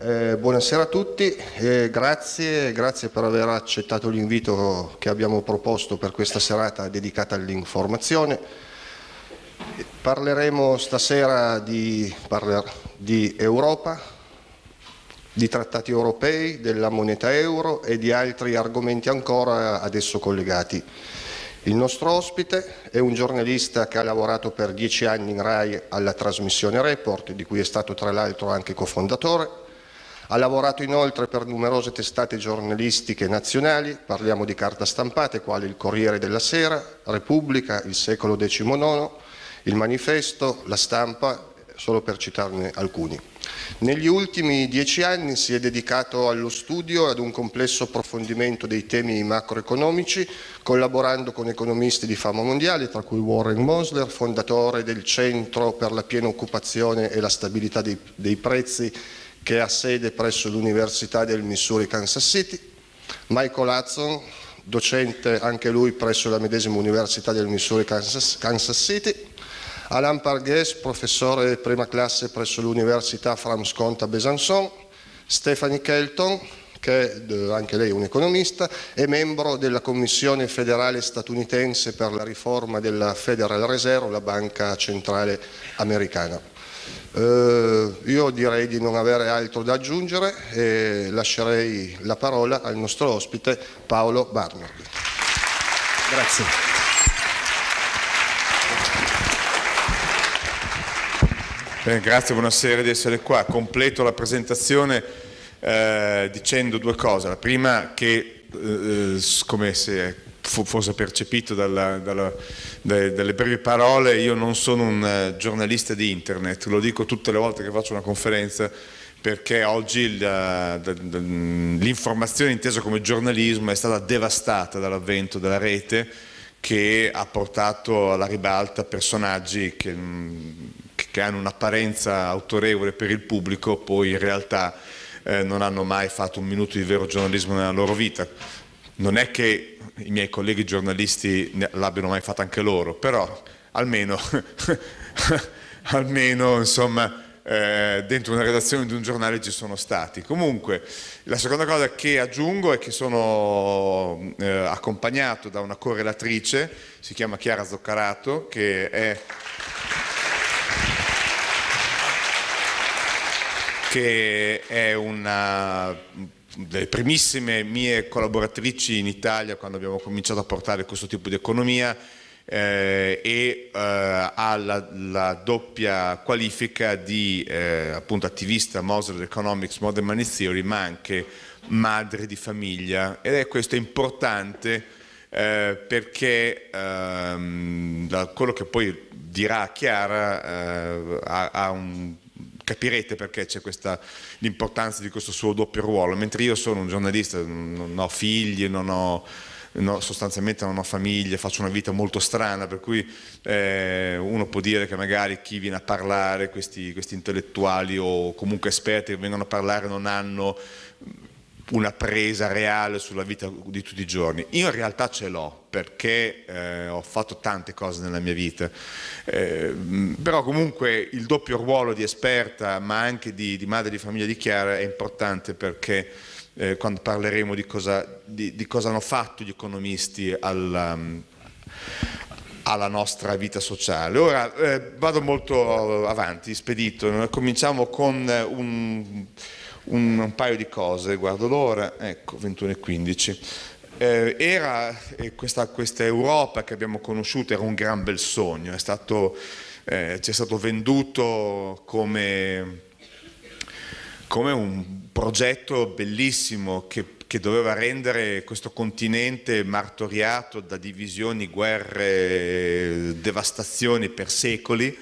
Eh, buonasera a tutti, eh, grazie, grazie, per aver accettato l'invito che abbiamo proposto per questa serata dedicata all'informazione. Parleremo stasera di, parler, di Europa, di trattati europei, della moneta euro e di altri argomenti ancora ad esso collegati. Il nostro ospite è un giornalista che ha lavorato per dieci anni in RAI alla trasmissione Report, di cui è stato tra l'altro anche cofondatore. Ha lavorato inoltre per numerose testate giornalistiche nazionali, parliamo di carta stampate, quali il Corriere della Sera, Repubblica, il secolo XIX, il Manifesto, la Stampa, solo per citarne alcuni. Negli ultimi dieci anni si è dedicato allo studio e ad un complesso approfondimento dei temi macroeconomici, collaborando con economisti di fama mondiale, tra cui Warren Mosler, fondatore del Centro per la piena occupazione e la stabilità dei, dei prezzi che ha sede presso l'Università del Missouri Kansas City, Michael Hudson, docente anche lui presso la medesima Università del Missouri Kansas, Kansas City, Alain Pargues, professore prima classe presso l'Università Framsconta Besançon, Stephanie Kelton, che è eh, anche lei un economista, è membro della Commissione federale statunitense per la riforma della Federal Reserve, la banca centrale americana. Eh, io direi di non avere altro da aggiungere e lascerei la parola al nostro ospite Paolo Barnard. Grazie. Bene, eh, grazie, buonasera di essere qua. Completo la presentazione eh, dicendo due cose. La prima che, eh, come se fosse percepito dalla, dalla, dai, dalle brevi parole, io non sono un eh, giornalista di internet, lo dico tutte le volte che faccio una conferenza perché oggi eh, l'informazione intesa come giornalismo è stata devastata dall'avvento della rete che ha portato alla ribalta personaggi che mm, che hanno un'apparenza autorevole per il pubblico, poi in realtà eh, non hanno mai fatto un minuto di vero giornalismo nella loro vita. Non è che i miei colleghi giornalisti l'abbiano mai fatto anche loro, però almeno, almeno insomma, eh, dentro una redazione di un giornale ci sono stati. Comunque, la seconda cosa che aggiungo è che sono eh, accompagnato da una correlatrice, si chiama Chiara Zoccarato, che è... che è una delle primissime mie collaboratrici in Italia quando abbiamo cominciato a portare questo tipo di economia eh, e eh, ha la, la, doppia qualifica di eh, appunto attivista Mosley Economics Modern Money Theory ma anche madre di famiglia ed è questo importante eh, perché ehm, da quello che poi dirà Chiara eh, ha, ha un capirete perché c'è questa, l'importanza di questo suo doppio ruolo, mentre io sono un giornalista, non ho figli, non ho, no, sostanzialmente non ho famiglia, faccio una vita molto strana, per cui eh, uno può dire che magari chi viene a parlare, questi, questi intellettuali o comunque esperti che vengono a parlare non hanno una presa reale sulla vita di tutti i giorni. Io in realtà ce l'ho perché eh, ho fatto tante cose nella mia vita, eh, però comunque il doppio ruolo di esperta ma anche di, di madre di famiglia di Chiara è importante perché eh, quando parleremo di cosa, di, di cosa, hanno fatto gli economisti alla, alla nostra vita sociale. Ora eh, vado molto avanti, spedito, cominciamo con un un, un paio di cose, guardo l'ora, ecco 21.15. Eh, era eh, questa, questa Europa che abbiamo conosciuto, era un gran bel sogno, è stato... Eh, ci è stato venduto come, come un progetto bellissimo che, che, doveva rendere questo continente martoriato da divisioni, guerre, devastazioni per secoli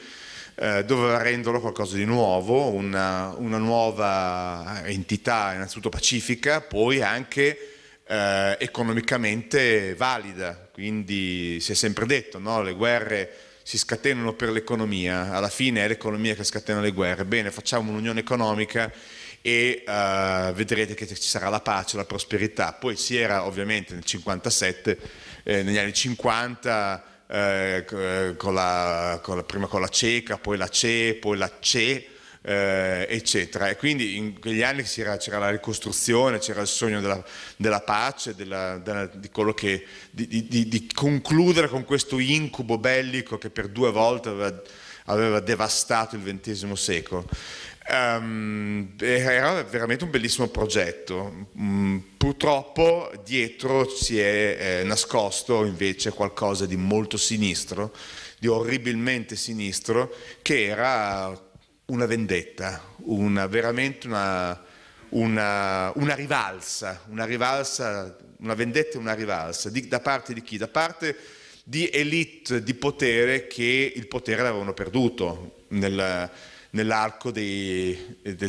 eh, doveva renderlo qualcosa di nuovo, una, una nuova entità innanzitutto pacifica, poi anche eh, economicamente valida, quindi si è sempre detto no? le guerre si scatenano per l'economia, alla fine è l'economia che scatena le guerre, bene facciamo un'unione economica e uh, vedrete che ci sarà la pace, la prosperità. Poi si era ovviamente nel 57, eh, negli anni 50 eh, con la, con la, prima con la cieca, poi la ce, poi la ce, eh, eccetera. E quindi in quegli anni c'era, la ricostruzione, c'era il sogno della, della pace, della, della, di, che, di, di, di, concludere con questo incubo bellico che per due volte aveva, aveva devastato il XX secolo. Um, era veramente un bellissimo progetto, mm, purtroppo dietro si è eh, nascosto invece qualcosa di molto sinistro, di orribilmente sinistro, che era una vendetta, una, veramente una, una, una, rivalsa, una rivalsa, una vendetta e una rivalsa, di, da parte di chi? Da parte di elite di potere che il potere l'avevano perduto nella, nell'arco del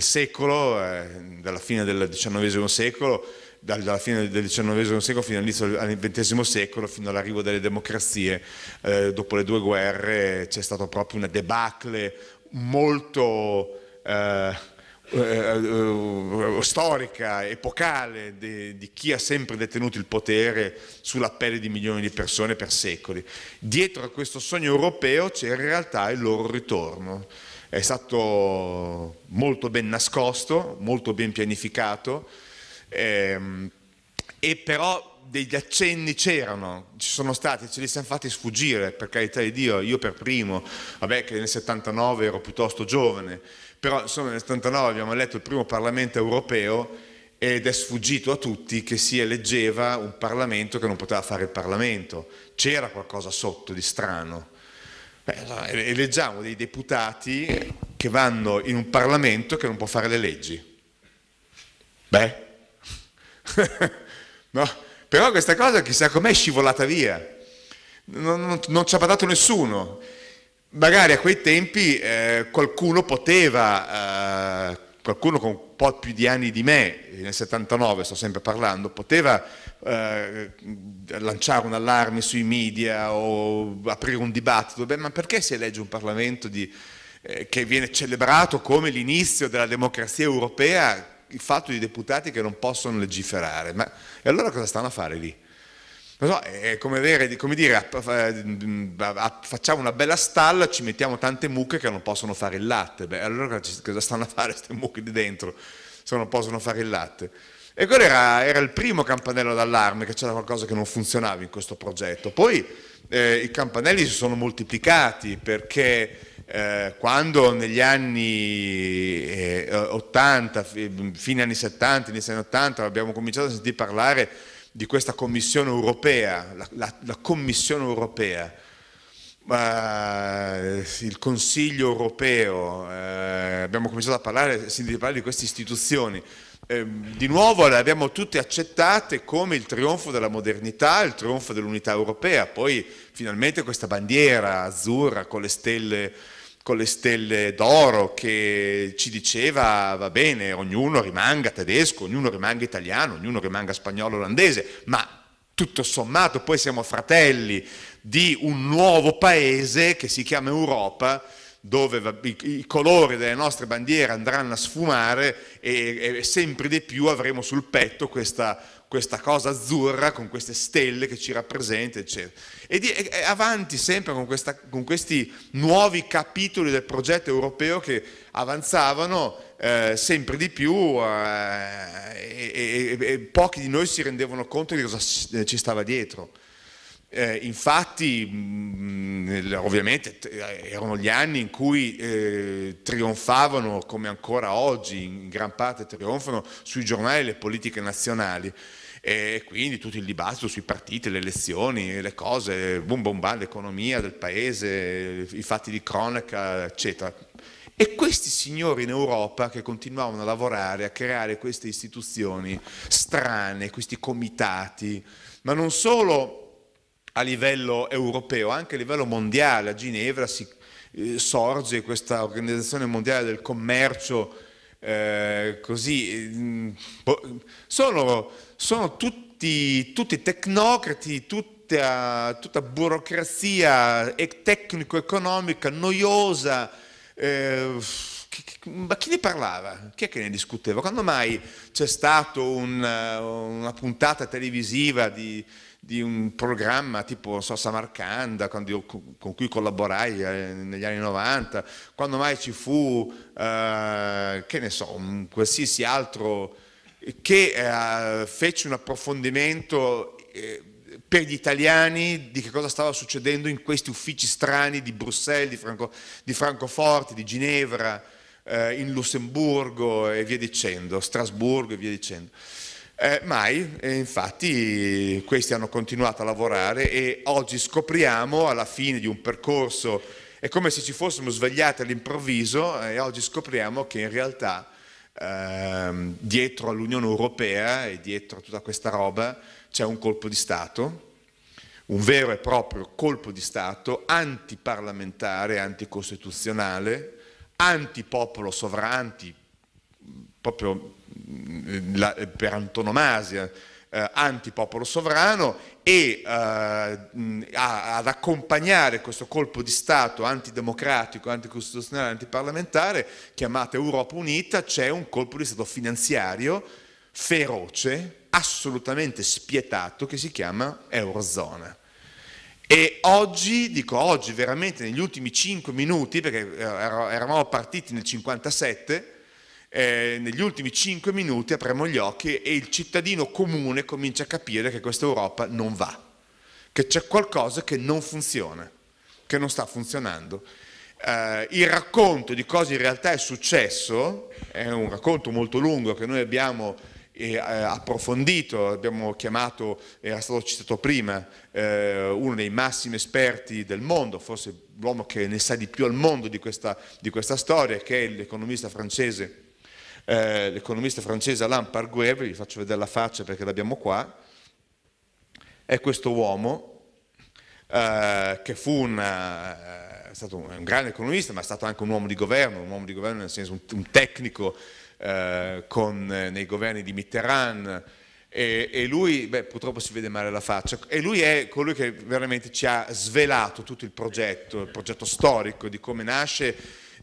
secolo, eh, dalla fine del XIX secolo, dal, dalla fine del XIX secolo fino all'inizio del XX secolo, fino all'arrivo delle democrazie, eh, dopo le due guerre c'è stata proprio una debacle molto... Eh, eh, eh, eh storica, epocale di, di, chi ha sempre detenuto il potere sulla pelle di milioni di persone per secoli. Dietro a questo sogno europeo c'era in realtà il loro ritorno è stato molto ben nascosto, molto ben pianificato, ehm, e però degli accenni c'erano, ci sono stati, ce li siamo fatti sfuggire, per carità di Dio, io per primo, vabbè che nel 79 ero piuttosto giovane, però insomma nel 79 abbiamo eletto il primo Parlamento europeo ed è sfuggito a tutti che si eleggeva un Parlamento che non poteva fare il Parlamento, c'era qualcosa sotto di strano, Beh, eleggiamo dei deputati che vanno in un Parlamento che non può fare le leggi. Beh, no? però questa cosa chissà com'è scivolata via, non, non, non ci ha badato nessuno. Magari a quei tempi eh, qualcuno poteva, eh, qualcuno con un po' più di anni di me, nel 79 sto sempre parlando, poteva eh, lanciare un allarme sui media o aprire un dibattito, Beh, ma perché si elegge un Parlamento di, eh, che viene celebrato come l'inizio della democrazia europea il fatto di deputati che non possono legiferare? Ma, e allora cosa stanno a fare lì? So, è come dire, come dire, facciamo una bella stalla, ci mettiamo tante mucche che non possono fare il latte. Beh, allora cosa stanno a fare queste mucche di dentro se non possono fare il latte? E quello era, era il primo campanello d'allarme che c'era qualcosa che non funzionava in questo progetto. Poi eh, i campanelli si sono moltiplicati perché eh, quando negli anni eh, 80, eh, fine anni 70, inizio anni 80 abbiamo cominciato a sentire parlare di questa commissione europea, la, la, la commissione europea, Uh, il Consiglio europeo, uh, abbiamo cominciato a parlare, a parlare di queste istituzioni. Ehm, di nuovo le abbiamo tutte accettate come il trionfo della modernità, il trionfo dell'unità europea, poi finalmente questa bandiera azzurra con le stelle con le stelle d'oro che ci diceva va bene, ognuno rimanga tedesco, ognuno rimanga italiano, ognuno rimanga spagnolo olandese, ma tutto sommato poi siamo fratelli di un nuovo paese che si chiama Europa dove i colori delle nostre bandiere andranno a sfumare e, e sempre di più avremo sul petto questa, questa cosa azzurra con queste stelle che ci rappresenta, eccetera. E, di, e avanti sempre con, questa, con, questi nuovi capitoli del progetto europeo che avanzavano eh, sempre di più eh, e, e, e pochi di noi si rendevano conto di cosa eh, ci stava dietro. Eh, infatti, mh, mm, mm, ovviamente, eh, erano gli anni in cui eh, trionfavano, come ancora oggi in gran parte trionfano, sui giornali le politiche nazionali e quindi tutto il dibattito sui partiti, le elezioni, le cose, boom boom bam, l'economia del paese, i fatti di cronaca, eccetera. E questi signori in Europa che continuavano a lavorare, a creare queste istituzioni strane, questi comitati, ma non solo a livello europeo, anche a livello mondiale, a Ginevra si, eh, sorge questa organizzazione mondiale del commercio, eh, così, mm, boh, sono, sono tutti, tutti, tecnocrati, tutta, tutta burocrazia tecnico-economica noiosa, eh, ma chi ne parlava? Chi è che ne discuteva? Quando mai c'è stata un, una puntata televisiva di, di un programma tipo so, Samarcanda, io, con cui collaborai eh, negli anni 90, quando mai ci fu, eh, che ne so, un qualsiasi altro che eh, fece un approfondimento eh, per gli italiani di che cosa stava succedendo in questi uffici strani di Bruxelles, di, Franco, di Francoforte, di Ginevra, eh, in Lussemburgo e via dicendo, Strasburgo e via dicendo. Eh, mai, e infatti questi hanno continuato a lavorare e oggi scopriamo alla fine di un percorso, è come se ci fossimo svegliati all'improvviso eh, e oggi scopriamo che in realtà ehm, dietro all'Unione Europea e dietro a tutta questa roba c'è un colpo di Stato, un vero e proprio colpo di Stato antiparlamentare, anticostituzionale, antipopolo sovrano, antipopolo proprio mm, la, per antonomasia eh, antipopolo sovrano e eh, mm, a, ad accompagnare questo colpo di Stato antidemocratico, anticostituzionale, antiparlamentare, chiamata Europa Unita, c'è un colpo di Stato finanziario feroce, assolutamente spietato, che si chiama Eurozona. E oggi, dico oggi veramente negli ultimi 5 minuti, perché eh, eravamo partiti nel 57, eh, negli ultimi 5 minuti apriamo gli occhi e il cittadino comune comincia a capire che questa Europa non va, che c'è qualcosa che non funziona, che non sta funzionando. Eh, il racconto di cosa in realtà è successo è un racconto molto lungo che noi abbiamo eh, eh approfondito, abbiamo chiamato, era stato citato prima, eh, uno dei massimi esperti del mondo, forse l'uomo che ne sa di più al mondo di questa, di questa storia, che è l'economista francese eh, l'economista francese Alain Parguev, vi faccio vedere la faccia perché l'abbiamo qua, è questo uomo eh, che fu una, eh, è stato un, grande economista, ma è stato anche un uomo di governo, un uomo di governo nel senso un, un tecnico eh, con, eh, nei governi di Mitterrand. E, e lui, beh, purtroppo si vede male la faccia, e lui è colui che veramente ci ha svelato tutto il progetto, il progetto storico di come nasce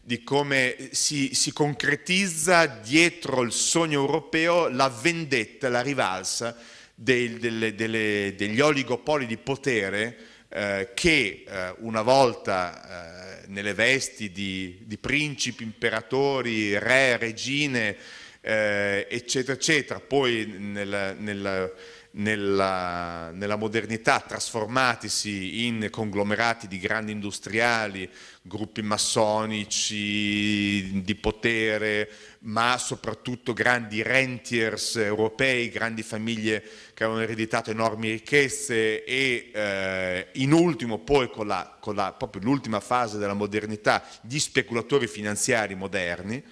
di come si, si, concretizza dietro il sogno europeo la vendetta, la rivalsa del, delle, delle, degli oligopoli di potere eh, che eh, una volta eh, nelle vesti di, di, principi, imperatori, re, regine, eh, eccetera, eccetera, poi nel, nel nella, nella modernità trasformatisi in conglomerati di grandi industriali, gruppi massonici di potere, ma soprattutto grandi rentiers europei, grandi famiglie che avevano ereditato enormi ricchezze e eh, in ultimo poi con, la, con la, proprio l'ultima fase della modernità, gli speculatori finanziari moderni,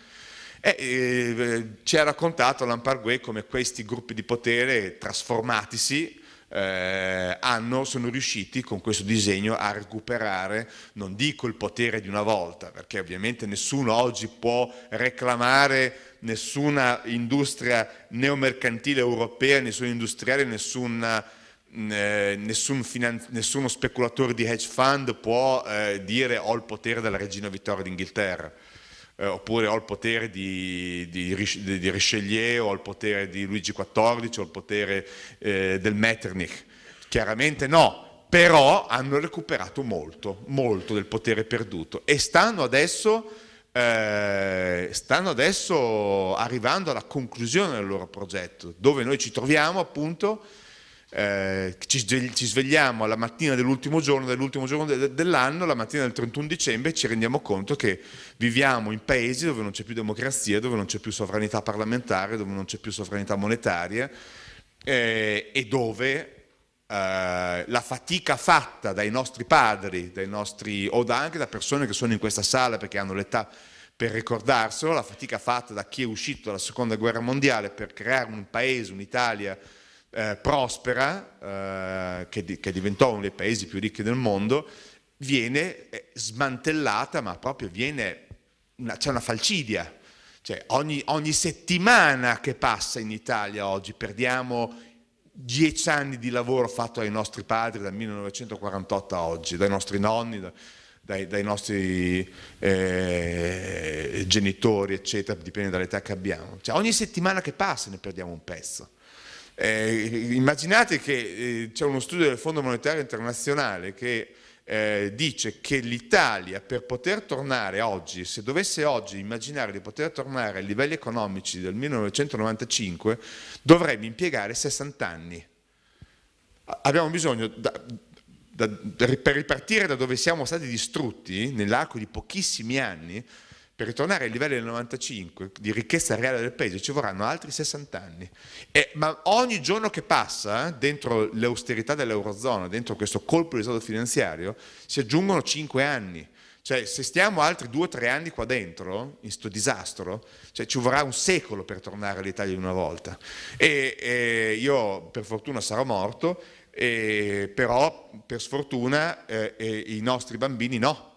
e, eh, ci ha raccontato Lampargue come questi gruppi di potere trasformatisi eh, hanno, sono riusciti con questo disegno a recuperare, non dico il potere di una volta, perché ovviamente nessuno oggi può reclamare nessuna industria neomercantile europea, nessun industriale, nessuna, eh, nessun nessuno speculatore di hedge fund può eh, dire ho il potere della regina Vittoria d'Inghilterra eh, oppure ho il potere di, di, di, di, Richelieu, ho il potere di Luigi XIV, ho il potere eh, del Metternich. Chiaramente no, però hanno recuperato molto, molto del potere perduto e stanno adesso, eh, stanno adesso arrivando alla conclusione del loro progetto, dove noi ci troviamo appunto eh, ci, ci, svegliamo alla mattina dell'ultimo giorno dell'ultimo giorno de, dell'anno, la mattina del 31 dicembre, e ci rendiamo conto che viviamo in paesi dove non c'è più democrazia, dove non c'è più sovranità parlamentare, dove non c'è più sovranità monetaria eh, e dove eh, la fatica fatta dai nostri padri, dai nostri, o da anche da persone che sono in questa sala perché hanno l'età per ricordarselo, la fatica fatta da chi è uscito dalla seconda guerra mondiale per creare un paese, un'Italia eh, prospera, eh, che, di, che, diventò uno dei paesi più ricchi del mondo, viene eh, smantellata, ma proprio viene, c'è una falcidia. Cioè, ogni, ogni settimana che passa in Italia oggi perdiamo dieci anni di lavoro fatto dai nostri padri dal 1948 a oggi, dai nostri nonni, dai, dai nostri eh, genitori, eccetera, dipende dall'età che abbiamo. Cioè, ogni settimana che passa ne perdiamo un pezzo. Eh, immaginate che eh, c'è uno studio del Fondo Monetario Internazionale che eh, dice che l'Italia per poter tornare oggi, se dovesse oggi immaginare di poter tornare ai livelli economici del 1995, dovrebbe impiegare 60 anni. Abbiamo bisogno, da, da, da, per ripartire da dove siamo stati distrutti nell'arco di pochissimi anni, per ritornare ai livelli del 95 di ricchezza reale del paese ci vorranno altri 60 anni. E, ma ogni giorno che passa, eh, dentro l'austerità dell'Eurozona, dentro questo colpo di stato finanziario, si aggiungono 5 anni. Cioè, se stiamo altri 2-3 anni qua dentro, in questo disastro, cioè, ci vorrà un secolo per tornare all'Italia di una volta. E, e io, per fortuna, sarò morto, e, però, per sfortuna, eh, i nostri bambini no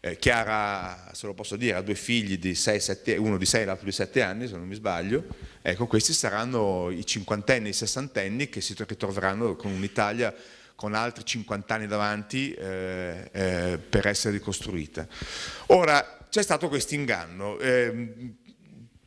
eh, Chiara, se lo posso dire, ha due figli, di 6, 7, uno di 6 e l'altro di 7 anni, se non mi sbaglio. Ecco, questi saranno i cinquantenni, i sessantenni che si ritroveranno con un'Italia con altri 50 anni davanti eh, eh, per essere ricostruita. Ora, c'è stato questo inganno. Eh,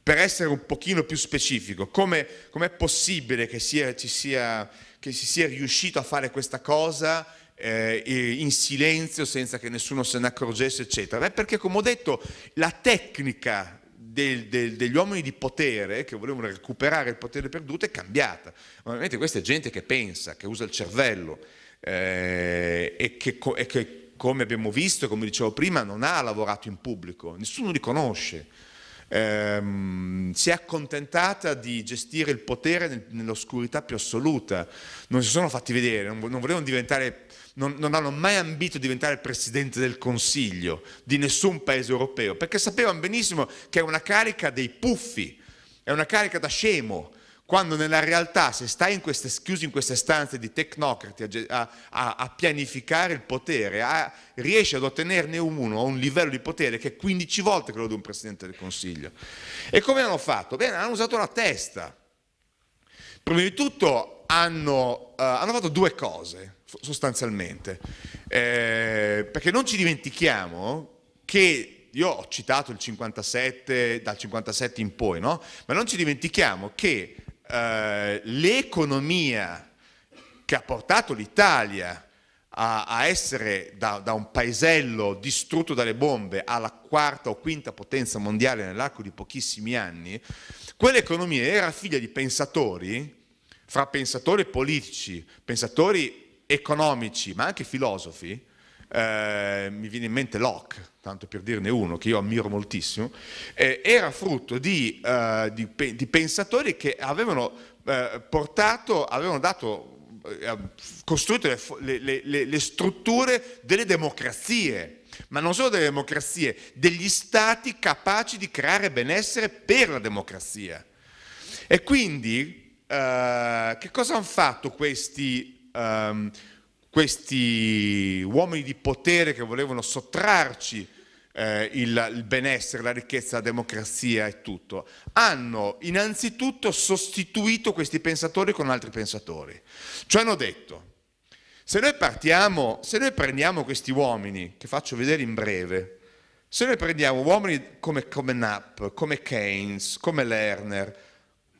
per essere un pochino più specifico, come è possibile che, sia, sia, che si sia riuscito a fare questa cosa eh, in silenzio senza che nessuno se ne accorgesse, eccetera. È perché, come ho detto, la tecnica del, del, degli uomini di potere che volevano recuperare il potere perduto è cambiata. Ovviamente questa è gente che pensa, che usa il cervello eh, e, che, e che, come abbiamo visto, come dicevo prima, non ha lavorato in pubblico, nessuno li conosce ehm, si è accontentata di gestire il potere nell'oscurità più assoluta, non si sono fatti vedere, non, non volevano diventare non, non, hanno mai ambito di diventare presidente del Consiglio di nessun paese europeo, perché sapevano benissimo che è una carica dei puffi, è una carica da scemo, quando nella realtà se stai in queste, chiuso in queste stanze di tecnocrati a, a, a pianificare il potere, a, riesci ad ottenerne uno a un livello di potere che è 15 volte quello di un Presidente del Consiglio. E come hanno fatto? Bene, hanno usato la testa. Prima di tutto hanno, eh, hanno fatto due cose, sostanzialmente, eh, perché non ci dimentichiamo che io ho citato il 57, dal 57 in poi, no? ma non ci dimentichiamo che eh, l'economia che ha portato l'Italia a, a essere da, da, un paesello distrutto dalle bombe alla quarta o quinta potenza mondiale nell'arco di pochissimi anni, quell'economia era figlia di pensatori, fra pensatori politici, pensatori economici, ma anche filosofi, eh, mi viene in mente Locke, tanto per dirne uno, che io ammiro moltissimo, eh, era frutto di, eh, di, di, pensatori che avevano eh, portato, avevano dato eh, eh, costruito le, le, le, le strutture delle democrazie, ma non solo delle democrazie, degli stati capaci di creare benessere per la democrazia. E quindi eh, che cosa hanno fatto questi, ehm, questi uomini di potere che volevano sottrarci eh, il, il benessere, la ricchezza, la democrazia e tutto, hanno innanzitutto sostituito questi pensatori con altri pensatori. Cioè hanno detto, se noi partiamo, se noi prendiamo questi uomini, che faccio vedere in breve, se noi prendiamo uomini come, come Knapp, come Keynes, come Lerner,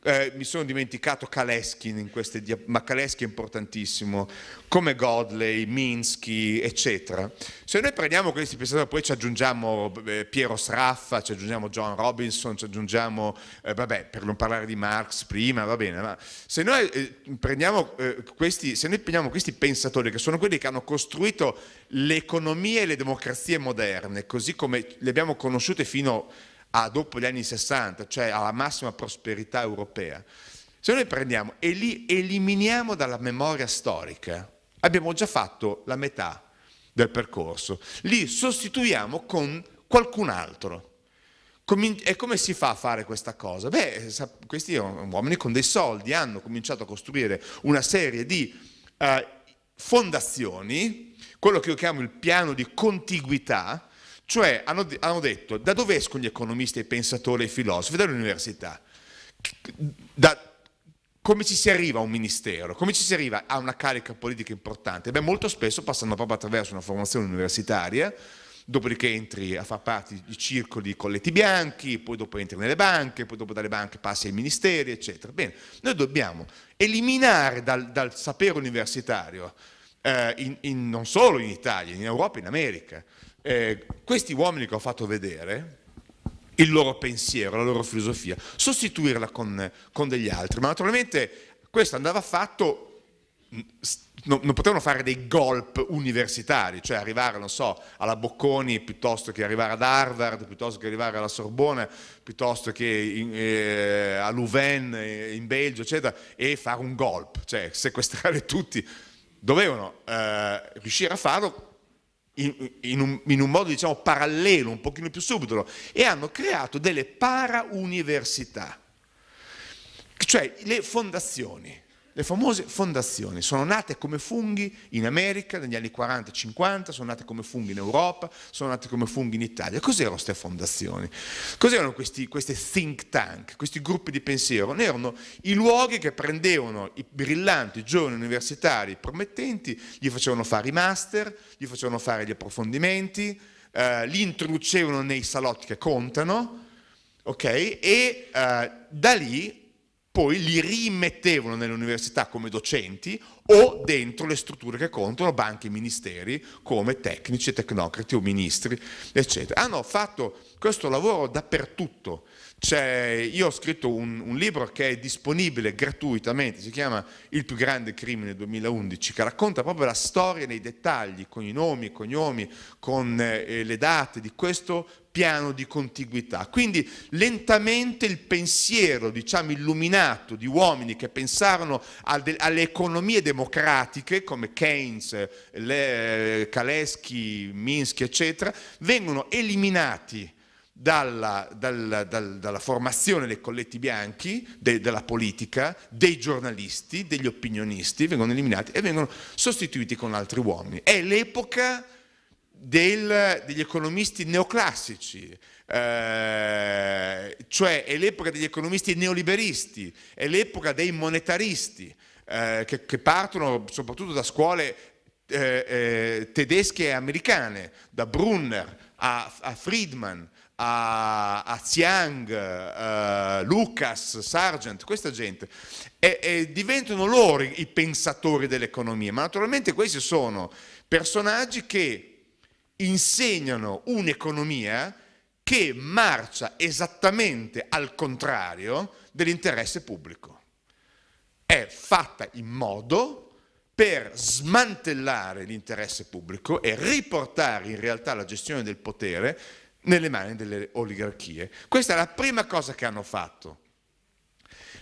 eh, mi sono dimenticato Kaleskin in queste ma Kaleskin è importantissimo, come Godley, Minsky, eccetera. Se noi prendiamo questi pensatori, poi ci aggiungiamo eh, Piero Sraffa, ci aggiungiamo John Robinson, ci aggiungiamo, eh, vabbè, per non parlare di Marx prima, va bene, ma se noi, eh, prendiamo, eh, questi, se noi prendiamo questi pensatori, che sono quelli che hanno costruito le economie e le democrazie moderne, così come le abbiamo conosciute fino a a dopo gli anni 60, cioè alla massima prosperità europea, se noi prendiamo e li eliminiamo dalla memoria storica, abbiamo già fatto la metà del percorso, li sostituiamo con qualcun altro. E come si fa a fare questa cosa? Beh, questi uomini con dei soldi hanno cominciato a costruire una serie di eh, fondazioni, quello che io chiamo il piano di contiguità, cioè hanno, hanno detto da dove escono gli economisti, i pensatori i filosofi? Dall'università. Da, come ci si arriva a un ministero, come ci si arriva a una carica politica importante? Beh, molto spesso passando proprio attraverso una formazione universitaria, dopodiché entri a far parte di circoli di colletti bianchi, poi dopo entri nelle banche, poi dopo dalle banche passi ai ministeri, eccetera. Bene, noi dobbiamo eliminare dal, dal sapere universitario, eh, in, in, non solo in Italia, in Europa e in America, eh, questi uomini che ho fatto vedere, il loro pensiero, la loro filosofia, sostituirla con, con degli altri. Ma naturalmente questo andava fatto mm, non, non, potevano fare dei golp universitari, cioè arrivare, non so, alla Bocconi piuttosto che arrivare ad Harvard, piuttosto che arrivare alla Sorbona, piuttosto che in, eh, a Louvain eh, in Belgio, eccetera, e fare un golp, cioè sequestrare tutti. Dovevano eh, riuscire a farlo in, in, un, in un, modo diciamo parallelo, un pochino più subdolo, e hanno creato delle parauniversità, cioè le fondazioni le famose fondazioni sono nate come funghi in America negli anni 40 e 50, sono nate come funghi in Europa, sono nate come funghi in Italia. Cos'erano queste fondazioni? Cos'erano questi, questi think tank, questi gruppi di pensiero? Ne erano i luoghi che prendevano i brillanti giovani universitari promettenti, gli facevano fare i master, gli facevano fare gli approfondimenti, eh, li introducevano nei salotti che contano, ok? E eh, da lì poi li rimettevano nelle università come docenti o dentro le strutture che contano, banche e ministeri, come tecnici, tecnocrati o ministri, eccetera. Hanno fatto questo lavoro dappertutto io ho scritto un, un, libro che è disponibile gratuitamente, si chiama Il più grande crimine 2011, che racconta proprio la storia nei dettagli, con i nomi, i cognomi, con eh, le date di questo piano di contiguità. Quindi lentamente il pensiero, diciamo, illuminato di uomini che pensarono alle economie democratiche come Keynes, Kaleschi, Minsky, eccetera, vengono eliminati dalla, dalla, dalla, dalla, formazione dei colletti bianchi, de, della politica, dei giornalisti, degli opinionisti, vengono eliminati e vengono sostituiti con altri uomini. È l'epoca degli economisti neoclassici, eh, cioè è l'epoca degli economisti neoliberisti, è l'epoca dei monetaristi eh, che, che partono soprattutto da scuole eh, eh, tedesche e americane, da Brunner, a, a Friedman, a, a Chiang, uh, eh, Lucas, Sargent, questa gente, e, e diventano loro i pensatori dell'economia, ma naturalmente questi sono personaggi che insegnano un'economia che marcia esattamente al contrario dell'interesse pubblico. È fatta in modo per smantellare l'interesse pubblico e riportare in realtà la gestione del potere nelle mani delle oligarchie. Questa è la prima cosa che hanno fatto.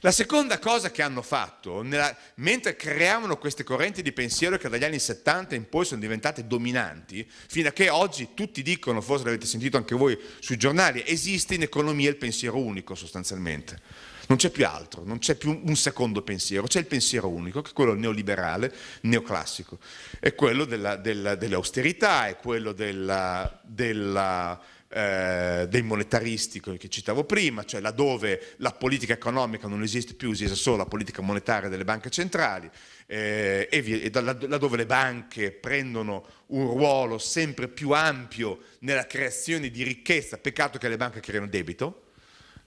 La seconda cosa che hanno fatto, nella, mentre creavano queste correnti di pensiero che dagli anni 70 in poi sono diventate dominanti, fino a che oggi tutti dicono, forse l'avete sentito anche voi sui giornali, esiste in economia il pensiero unico sostanzialmente. Non c'è più altro, non c'è più un secondo pensiero, c'è il pensiero unico, che è quello neoliberale, neoclassico, è quello della, della, dell'austerità, è quello della, della eh, dei monetaristi che citavo prima, cioè laddove la politica economica non esiste più, esiste solo la politica monetaria delle banche centrali, eh, e, via, e da, laddove le banche prendono un ruolo sempre più ampio nella creazione di ricchezza, peccato che le banche creano debito,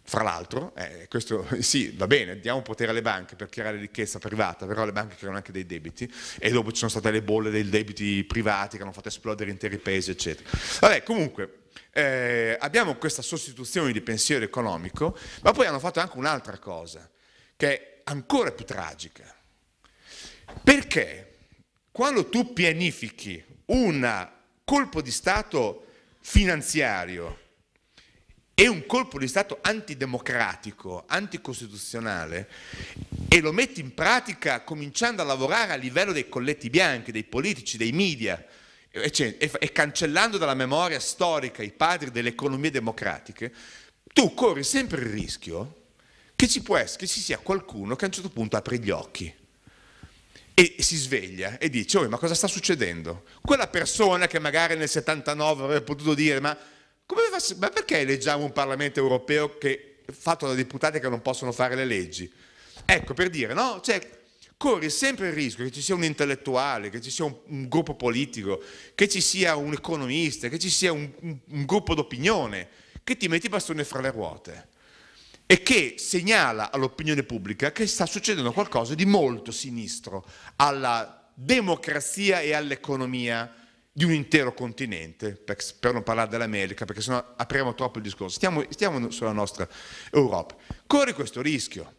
fra l'altro, eh, questo sì, va bene, diamo potere alle banche per creare ricchezza privata, però le banche creano anche dei debiti e dopo ci sono state le bolle dei debiti privati che hanno fatto esplodere interi paesi, eccetera. Vabbè, comunque, eh, abbiamo questa sostituzione di pensiero economico, ma poi hanno fatto anche un'altra cosa, che è ancora più tragica. Perché quando tu pianifichi un colpo di Stato finanziario è un colpo di Stato antidemocratico, anticostituzionale, e lo metti in pratica cominciando a lavorare a livello dei colletti bianchi, dei politici, dei media, e, cioè, cancellando dalla memoria storica i padri delle economie democratiche, tu corri sempre il rischio che ci, essere, che ci sia qualcuno che a un certo punto apre gli occhi e si sveglia e dice, oh, ma cosa sta succedendo? Quella persona che magari nel 79 avrebbe potuto dire, ma ma perché eleggiamo un Parlamento europeo che, fatto da deputati che non possono fare le leggi? Ecco, per dire, no? Cioè, corri sempre il rischio che ci sia un intellettuale, che ci sia un, un gruppo politico, che ci sia un economista, che ci sia un, un, un gruppo d'opinione, che ti metti i bastoni fra le ruote e che segnala all'opinione pubblica che sta succedendo qualcosa di molto sinistro alla democrazia e all'economia di un intero continente, per, per non parlare dell'America, perché sennò apriamo troppo il discorso, stiamo, stiamo sulla nostra Europa, corre questo rischio.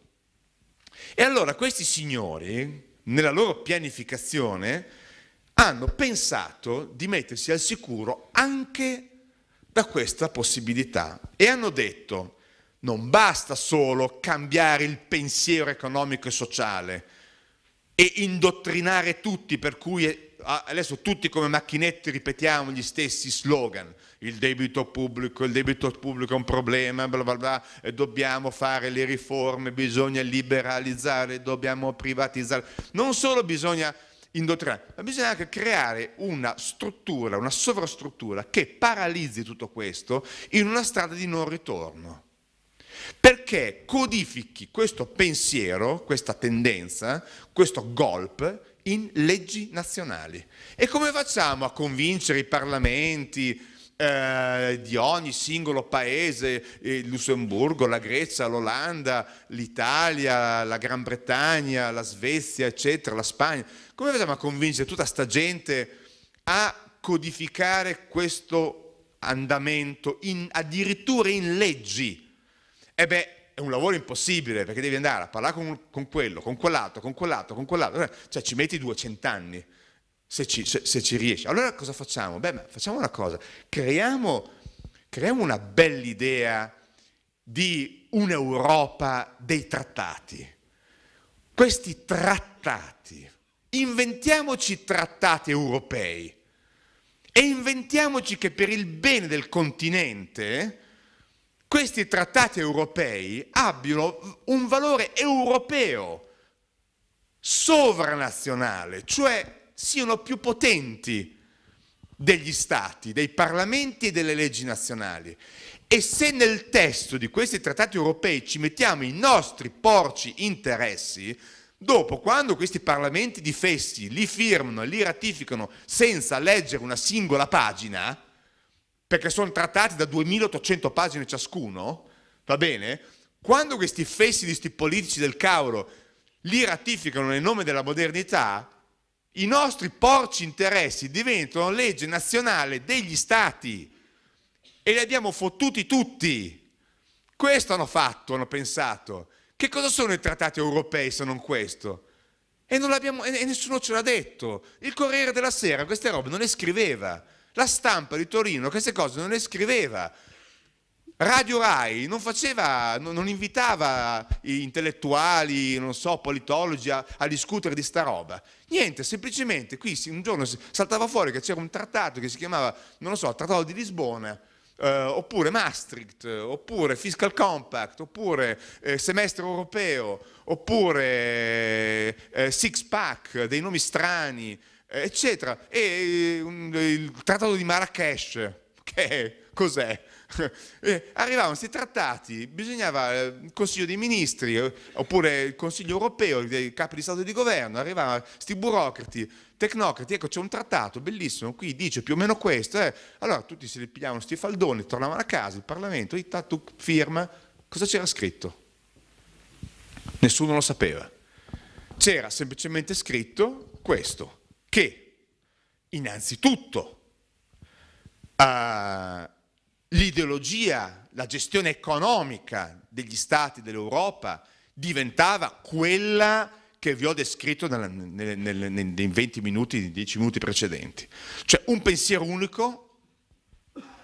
E allora questi signori, nella loro pianificazione, hanno pensato di mettersi al sicuro anche da questa possibilità e hanno detto non basta solo cambiare il pensiero economico e sociale e indottrinare tutti per cui Ah, adesso tutti come macchinetti ripetiamo gli stessi slogan, il debito pubblico, il debito pubblico è un problema, bla bla bla, dobbiamo fare le riforme, bisogna liberalizzare, dobbiamo privatizzare, non solo bisogna indottrinare, ma bisogna anche creare una struttura, una sovrastruttura che paralizzi tutto questo in una strada di non ritorno. Perché codifichi questo pensiero, questa tendenza, questo golpe in leggi nazionali. E come facciamo a convincere i parlamenti eh, di ogni singolo paese, eh, il Lussemburgo, la Grecia, l'Olanda, l'Italia, la Gran Bretagna, la Svezia, eccetera, la Spagna? Come facciamo a convincere tutta sta gente a codificare questo andamento in, addirittura in leggi? E beh, è un lavoro impossibile perché devi andare a parlare con, con quello, con quell'altro, con quell'altro, con quell'altro, cioè ci metti 200 anni se ci, se, se ci riesci. Allora cosa facciamo? Beh, facciamo una cosa, creiamo, creiamo una bella idea di un'Europa dei trattati. Questi trattati, inventiamoci trattati europei e inventiamoci che per il bene del continente questi trattati europei abbiano un valore europeo, sovranazionale, cioè siano più potenti degli stati, dei parlamenti e delle leggi nazionali. E se nel testo di questi trattati europei ci mettiamo i nostri porci interessi, dopo quando questi parlamenti difessi li firmano e li ratificano senza leggere una singola pagina, perché sono trattati da 2800 pagine ciascuno, va bene? Quando questi fessi di sti politici del cavolo li ratificano nel nome della modernità, i nostri porci interessi diventano legge nazionale degli stati e li abbiamo fottuti tutti. Questo hanno fatto, hanno pensato. Che cosa sono i trattati europei se non questo? E, non e nessuno ce l'ha detto. Il Corriere della Sera queste robe non le scriveva la stampa di Torino queste cose non le scriveva. Radio Rai non, faceva, non invitava intellettuali, non so, politologi a, a discutere di sta roba. Niente, semplicemente qui un giorno saltava fuori che c'era un trattato che si chiamava, non lo so, Trattato di Lisbona, eh, oppure Maastricht, oppure Fiscal Compact, oppure eh, Semestre Europeo, oppure eh, Six Pack, dei nomi strani, eh, eccetera. E eh, il trattato di Marrakesh, che cos'è? Arrivavano questi trattati, bisognava eh, il Consiglio dei Ministri oppure il Consiglio europeo, i capi di Stato e di Governo, arrivavano questi burocrati, tecnocrati, ecco c'è un trattato bellissimo, qui dice più o meno questo, eh. allora tutti si pigliavano sti faldoni, tornavano a casa, il Parlamento, tu firma, cosa c'era scritto? Nessuno lo sapeva. C'era semplicemente scritto questo, che innanzitutto eh, l'ideologia, la gestione economica degli stati dell'Europa diventava quella che vi ho descritto nella, nel, nel, nei 20 minuti, nei 10 minuti precedenti. Cioè un pensiero unico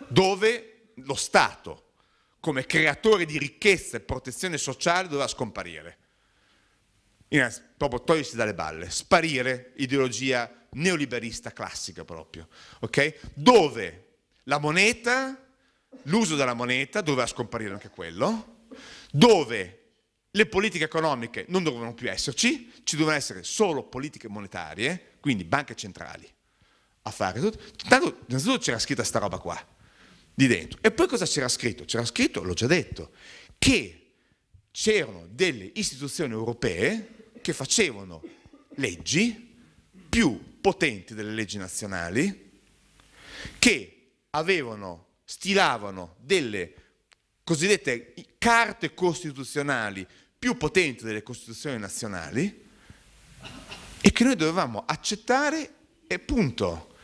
dove lo Stato come creatore di ricchezza e protezione sociale doveva scomparire. proprio togliersi dalle balle, sparire ideologia neoliberista classica proprio, okay? dove la moneta, l'uso della moneta doveva scomparire anche quello, dove le politiche economiche non dovevano più esserci, ci dovevano essere solo politiche monetarie, quindi banche centrali a fare tutto. Tanto, innanzitutto c'era scritta sta roba qua, di dentro. E poi cosa c'era scritto? C'era scritto, l'ho già detto, che c'erano delle istituzioni europee che facevano leggi più potenti delle leggi nazionali che avevano, stilavano delle cosiddette carte costituzionali più potenti delle costituzioni nazionali e che noi dovevamo accettare e punto.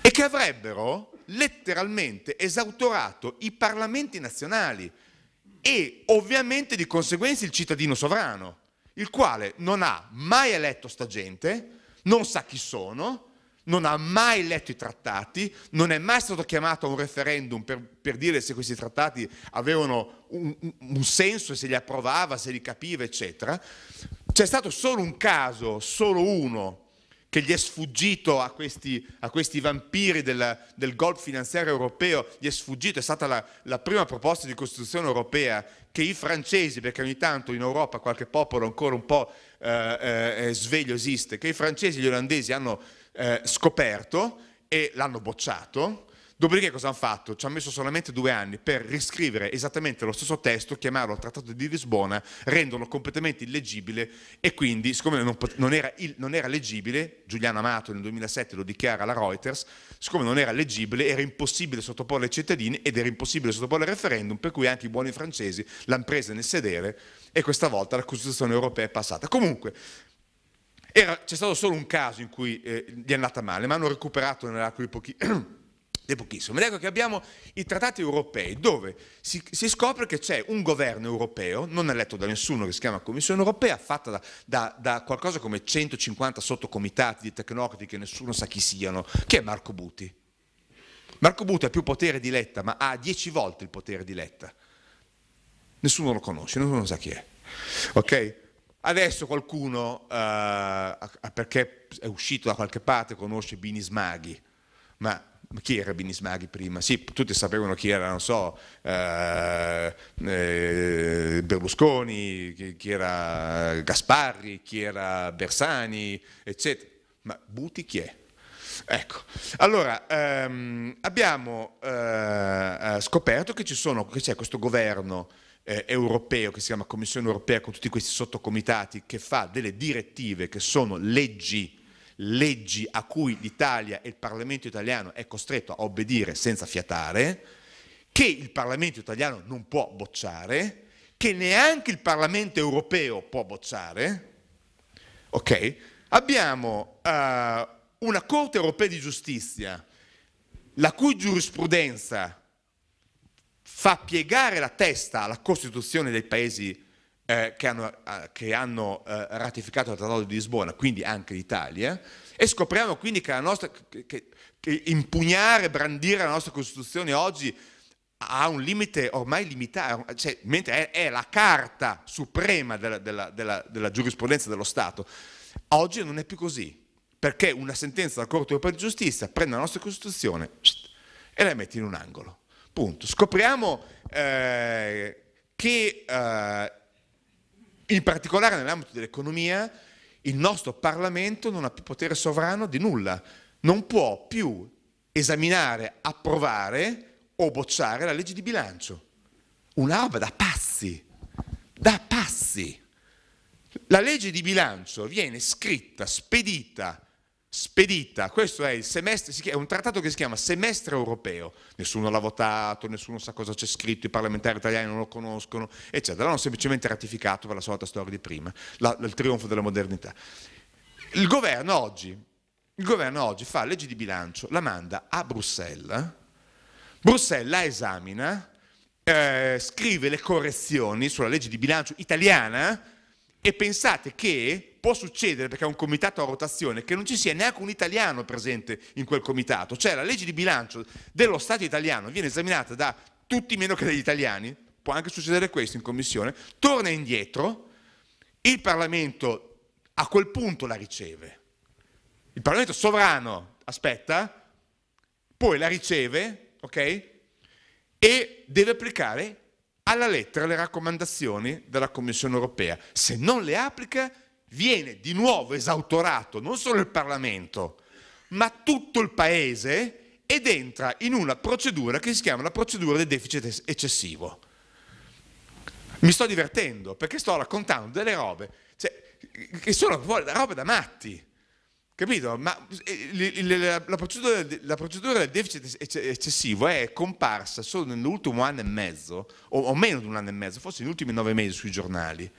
E che avrebbero letteralmente esautorato i parlamenti nazionali e ovviamente di conseguenza il cittadino sovrano, il quale non ha mai eletto sta gente, non sa chi sono, non ha mai letto i trattati, non è mai stato chiamato a un referendum per, per dire se questi trattati avevano un, un senso, se li approvava, se li capiva, eccetera. C'è stato solo un caso, solo uno, che gli è sfuggito a questi, a questi vampiri del, del golpe finanziario europeo, gli è sfuggito, è stata la, la prima proposta di Costituzione europea che i francesi, perché ogni tanto in Europa qualche popolo ancora un po' eh, eh sveglio esiste, che i francesi e gli olandesi hanno eh, scoperto e l'hanno bocciato, Dopodiché cosa hanno fatto? Ci hanno messo solamente due anni per riscrivere esattamente lo stesso testo, chiamarlo Trattato di Lisbona, renderlo completamente illeggibile e quindi, siccome non, non, era, non era, leggibile, Giuliano Amato nel 2007 lo dichiara alla Reuters, siccome non era leggibile era impossibile sottoporre ai cittadini ed era impossibile sottoporre al referendum, per cui anche i buoni francesi l'hanno presa nel sedere e questa volta la Costituzione europea è passata. Comunque, c'è stato solo un caso in cui eh, gli è andata male, ma hanno recuperato nell'arco di pochi... è pochissimo. Ed ecco che abbiamo i trattati europei dove si, si scopre che c'è un governo europeo, non eletto da nessuno, che si chiama Commissione europea, fatta da, da, da qualcosa come 150 sottocomitati di tecnocrati che nessuno sa chi siano, che è Marco Buti. Marco Buti ha più potere di Letta, ma ha 10 volte il potere di Letta. Nessuno lo conosce, nessuno sa chi è. Ok? Adesso qualcuno, eh, perché è uscito da qualche parte, conosce Bini Smaghi, ma chi era Binismaghi prima? Sì, tutti sapevano chi era, non so, eh, eh Berlusconi, chi, era Gasparri, chi era Bersani, eccetera. Ma Buti chi è? Ecco, allora ehm, abbiamo eh, eh scoperto che, c'è questo governo eh, europeo che si chiama Commissione europea con tutti questi sottocomitati che fa delle direttive che sono leggi leggi a cui l'Italia e il Parlamento italiano è costretto a obbedire senza fiatare, che il Parlamento italiano non può bocciare, che neanche il Parlamento europeo può bocciare, ok? Abbiamo uh, una Corte europea di giustizia la cui giurisprudenza fa piegare la testa alla Costituzione dei paesi europei eh, che hanno, eh, che hanno eh, ratificato il Trattato di Lisbona, quindi anche l'Italia, e scopriamo quindi che, nostra, che, che impugnare, brandire la nostra Costituzione oggi ha un limite ormai limitato, cioè, mentre è, è, la carta suprema della, della, della, della, giurisprudenza dello Stato, oggi non è più così, perché una sentenza della Corte europea di giustizia prende la nostra Costituzione e la mette in un angolo. Punto. Scopriamo eh, che eh, in particolare nell'ambito dell'economia il nostro Parlamento non ha più potere sovrano di nulla, non può più esaminare, approvare o bocciare la legge di bilancio. Una roba da pazzi, da pazzi. La legge di bilancio viene scritta, spedita, spedita, questo è, il semestre, è, un trattato che si chiama semestre europeo, nessuno l'ha votato, nessuno sa cosa c'è scritto, i parlamentari italiani non lo conoscono, eccetera, l'hanno semplicemente ratificato per la solita storia di prima, la, il trionfo della modernità. Il governo, oggi, il governo oggi fa legge di bilancio, la manda a Bruxelles, Bruxelles la esamina, eh, scrive le correzioni sulla legge di bilancio italiana, e pensate che può succedere, perché è un comitato a rotazione, che non ci sia neanche un italiano presente in quel comitato, cioè la legge di bilancio dello Stato italiano viene esaminata da tutti meno che dagli italiani, può anche succedere questo in commissione, torna indietro, il Parlamento a quel punto la riceve, il Parlamento sovrano aspetta, poi la riceve, ok? E deve applicare alla lettera le raccomandazioni della Commissione europea. Se non le applica, viene di nuovo esautorato non solo il Parlamento, ma tutto il Paese ed entra in una procedura che si chiama la procedura del deficit eccessivo. Mi sto divertendo perché sto raccontando delle robe cioè, che sono robe da matti. Capito? Ma eh, la procedura, del deficit eccessivo è comparsa solo nell'ultimo anno e mezzo, o, meno di un anno e mezzo, forse negli ultimi nove mesi sui giornali,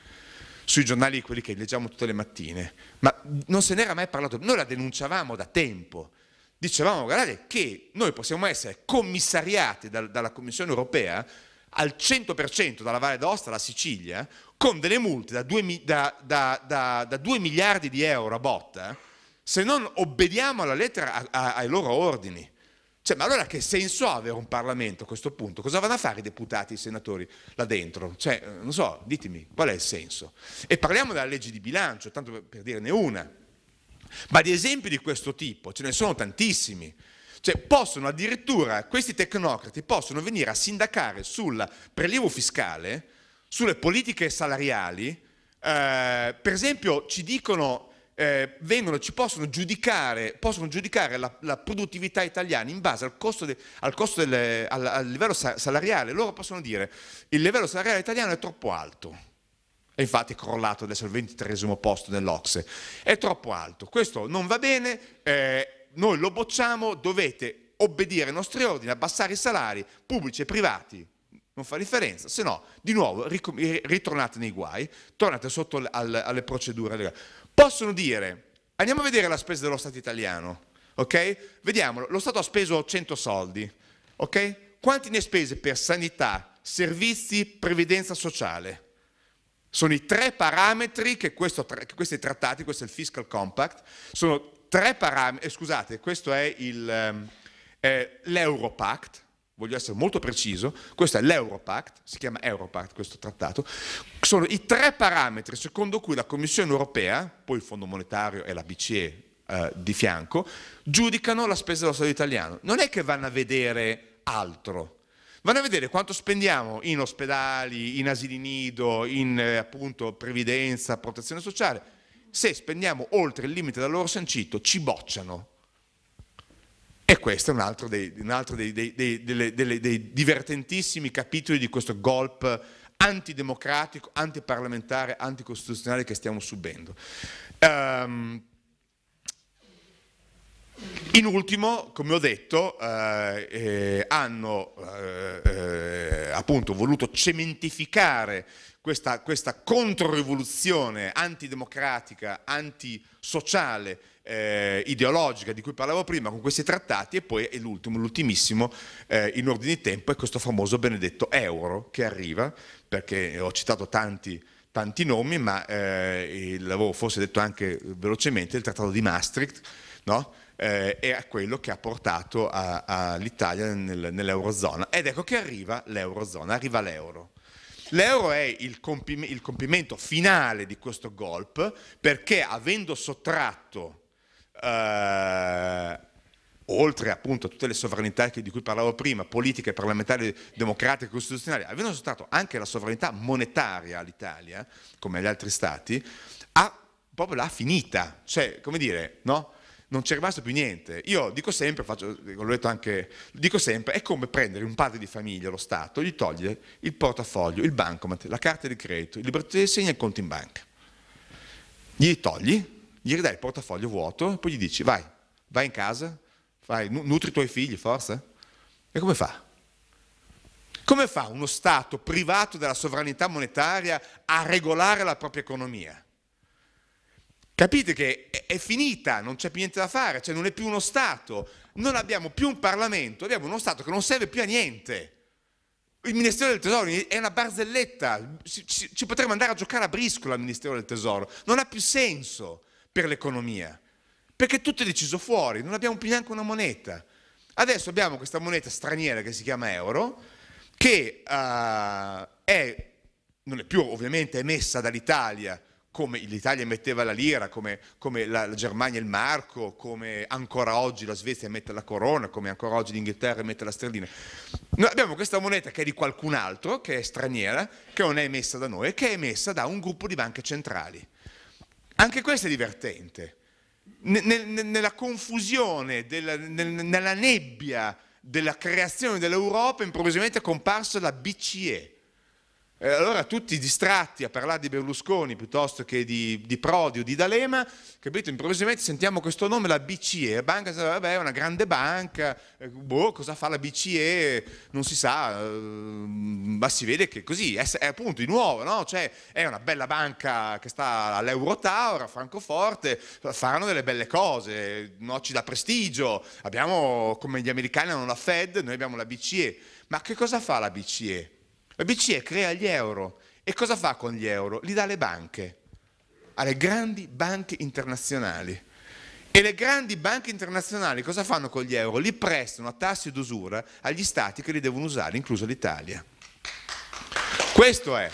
sui giornali quelli che leggiamo tutte le mattine, ma non se n'era mai parlato, noi la denunciavamo da tempo, dicevamo guardate che noi possiamo essere commissariati dalla Commissione europea al 100% dalla Valle d'Osta alla Sicilia con delle multe da 2, da, 2 miliardi di euro a botta se non obbediamo alla lettera a, a, ai loro ordini. Cioè, ma allora che senso ha avere un Parlamento a questo punto? Cosa vanno a fare i deputati e i senatori là dentro? Cioè, eh, non so, ditemi, qual è il senso? E parliamo della legge di bilancio, tanto per, per dirne una. Ma di esempi di questo tipo ce ne sono tantissimi. Cioè, possono addirittura, questi tecnocrati possono venire a sindacare sul prelievo fiscale, sulle politiche salariali. Eh, per esempio, ci dicono eh, vengono, ci possono giudicare, possono giudicare la, la, produttività italiana in base al costo, de, al, costo del, al, al livello salariale. Loro possono dire il livello salariale italiano è troppo alto e infatti è crollato adesso al 23 posto nell'Ocse, è troppo alto, questo non va bene, eh, noi lo bocciamo, dovete obbedire ai nostri ordini, abbassare i salari pubblici e privati, non fa differenza, se no di nuovo eh, ritornate nei guai, tornate sotto al, alle procedure legali possono dire, andiamo a vedere la spesa dello Stato italiano, ok? Vediamolo, lo Stato ha speso 100 soldi, ok? Quanti ne ha spese per sanità, servizi, previdenza sociale? Sono i tre parametri che, questo, che questi trattati, questo è il fiscal compact, sono tre parametri, eh, scusate, questo è ehm, l'Europact, voglio essere molto preciso, questo è l'Europact, si chiama Europact questo trattato, sono i tre parametri secondo cui la Commissione europea, poi il Fondo monetario e la BCE eh, di fianco, giudicano la spesa dello Stato italiano. Non è che vanno a vedere altro, Vanno a vedere quanto spendiamo in ospedali, in asili nido, in eh, appunto previdenza, protezione sociale. Se spendiamo oltre il limite da loro sancito, ci bocciano. E questo è un altro dei, un altro dei, dei, dei, dei divertentissimi capitoli di questo golpe antidemocratico, antiparlamentare, anticostituzionale che stiamo subendo. Um, in ultimo, come ho detto, eh, eh, hanno eh, eh appunto voluto cementificare questa, questa controrivoluzione antidemocratica, antisociale eh, ideologica di cui parlavo prima con questi trattati e poi l'ultimo, l'ultimissimo eh, in ordine di tempo è questo famoso benedetto euro che arriva perché ho citato tanti, tanti nomi ma eh, l'avevo forse detto anche velocemente il trattato di Maastricht no? è eh, quello che ha portato all'Italia nel, nell'Eurozona ed ecco che arriva l'Eurozona, arriva l'euro. L'euro è il, compimento finale di questo golpe perché avendo sottratto eh, oltre appunto a tutte le sovranità di cui parlavo prima, politiche, parlamentari, democratiche, costituzionali, avendo sottratto anche la sovranità monetaria all'Italia, come agli altri stati, ha proprio l'ha finita, cioè come dire, no? Non c'è rimasto più niente. Io dico sempre, faccio, l'ho detto anche, dico sempre, è come prendere un padre di famiglia, lo Stato, gli toglie il portafoglio, il bancomat, la carta di credito, il libretto di segno e il conto in banca. Gli togli gli ridai il portafoglio vuoto, poi gli dici vai, vai in casa, vai, nutri i tuoi figli, forza. E come fa? Come fa uno Stato privato della sovranità monetaria a regolare la propria economia? Capite che è finita, non c'è più niente da fare, cioè non è più uno Stato, non abbiamo più un Parlamento, abbiamo uno Stato che non serve più a niente. Il Ministero del Tesoro è una barzelletta, ci, ci potremmo andare a giocare a briscola al Ministero del Tesoro, non ha più senso per l'economia, perché tutto è deciso fuori, non abbiamo più neanche una moneta. Adesso abbiamo questa moneta straniera che si chiama euro, che uh, è, non è più ovviamente emessa dall'Italia, come l'Italia emetteva la lira, come, come la, la, Germania il marco, come ancora oggi la Svezia emette la corona, come ancora oggi l'Inghilterra emette la sterlina. Noi abbiamo questa moneta che è di qualcun altro, che è straniera, che non è emessa da noi, che è emessa da un gruppo di banche centrali. Anche questo è divertente. Nella confusione, nella nebbia della creazione dell'Europa improvvisamente è comparsa la BCE, eh, allora tutti distratti a parlare di Berlusconi piuttosto che di, di Prodi o di D'Alema, capito? Improvvisamente sentiamo questo nome, la BCE, la banca, vabbè, è una grande banca, eh, boh, cosa fa la BCE? Non si sa, eh, ma si vede che così, è, è appunto di nuovo, no? Cioè, è una bella banca che sta all'Eurotower, a Francoforte, faranno delle belle cose, ci dà prestigio, abbiamo, come gli americani hanno la Fed, noi abbiamo la BCE, ma che cosa fa la BCE? La BCE crea gli euro e cosa fa con gli euro? Li dà alle banche, alle grandi banche internazionali. E le grandi banche internazionali cosa fanno con gli euro? Li prestano a tassi d'usura agli stati che li devono usare, incluso l'Italia. Questo è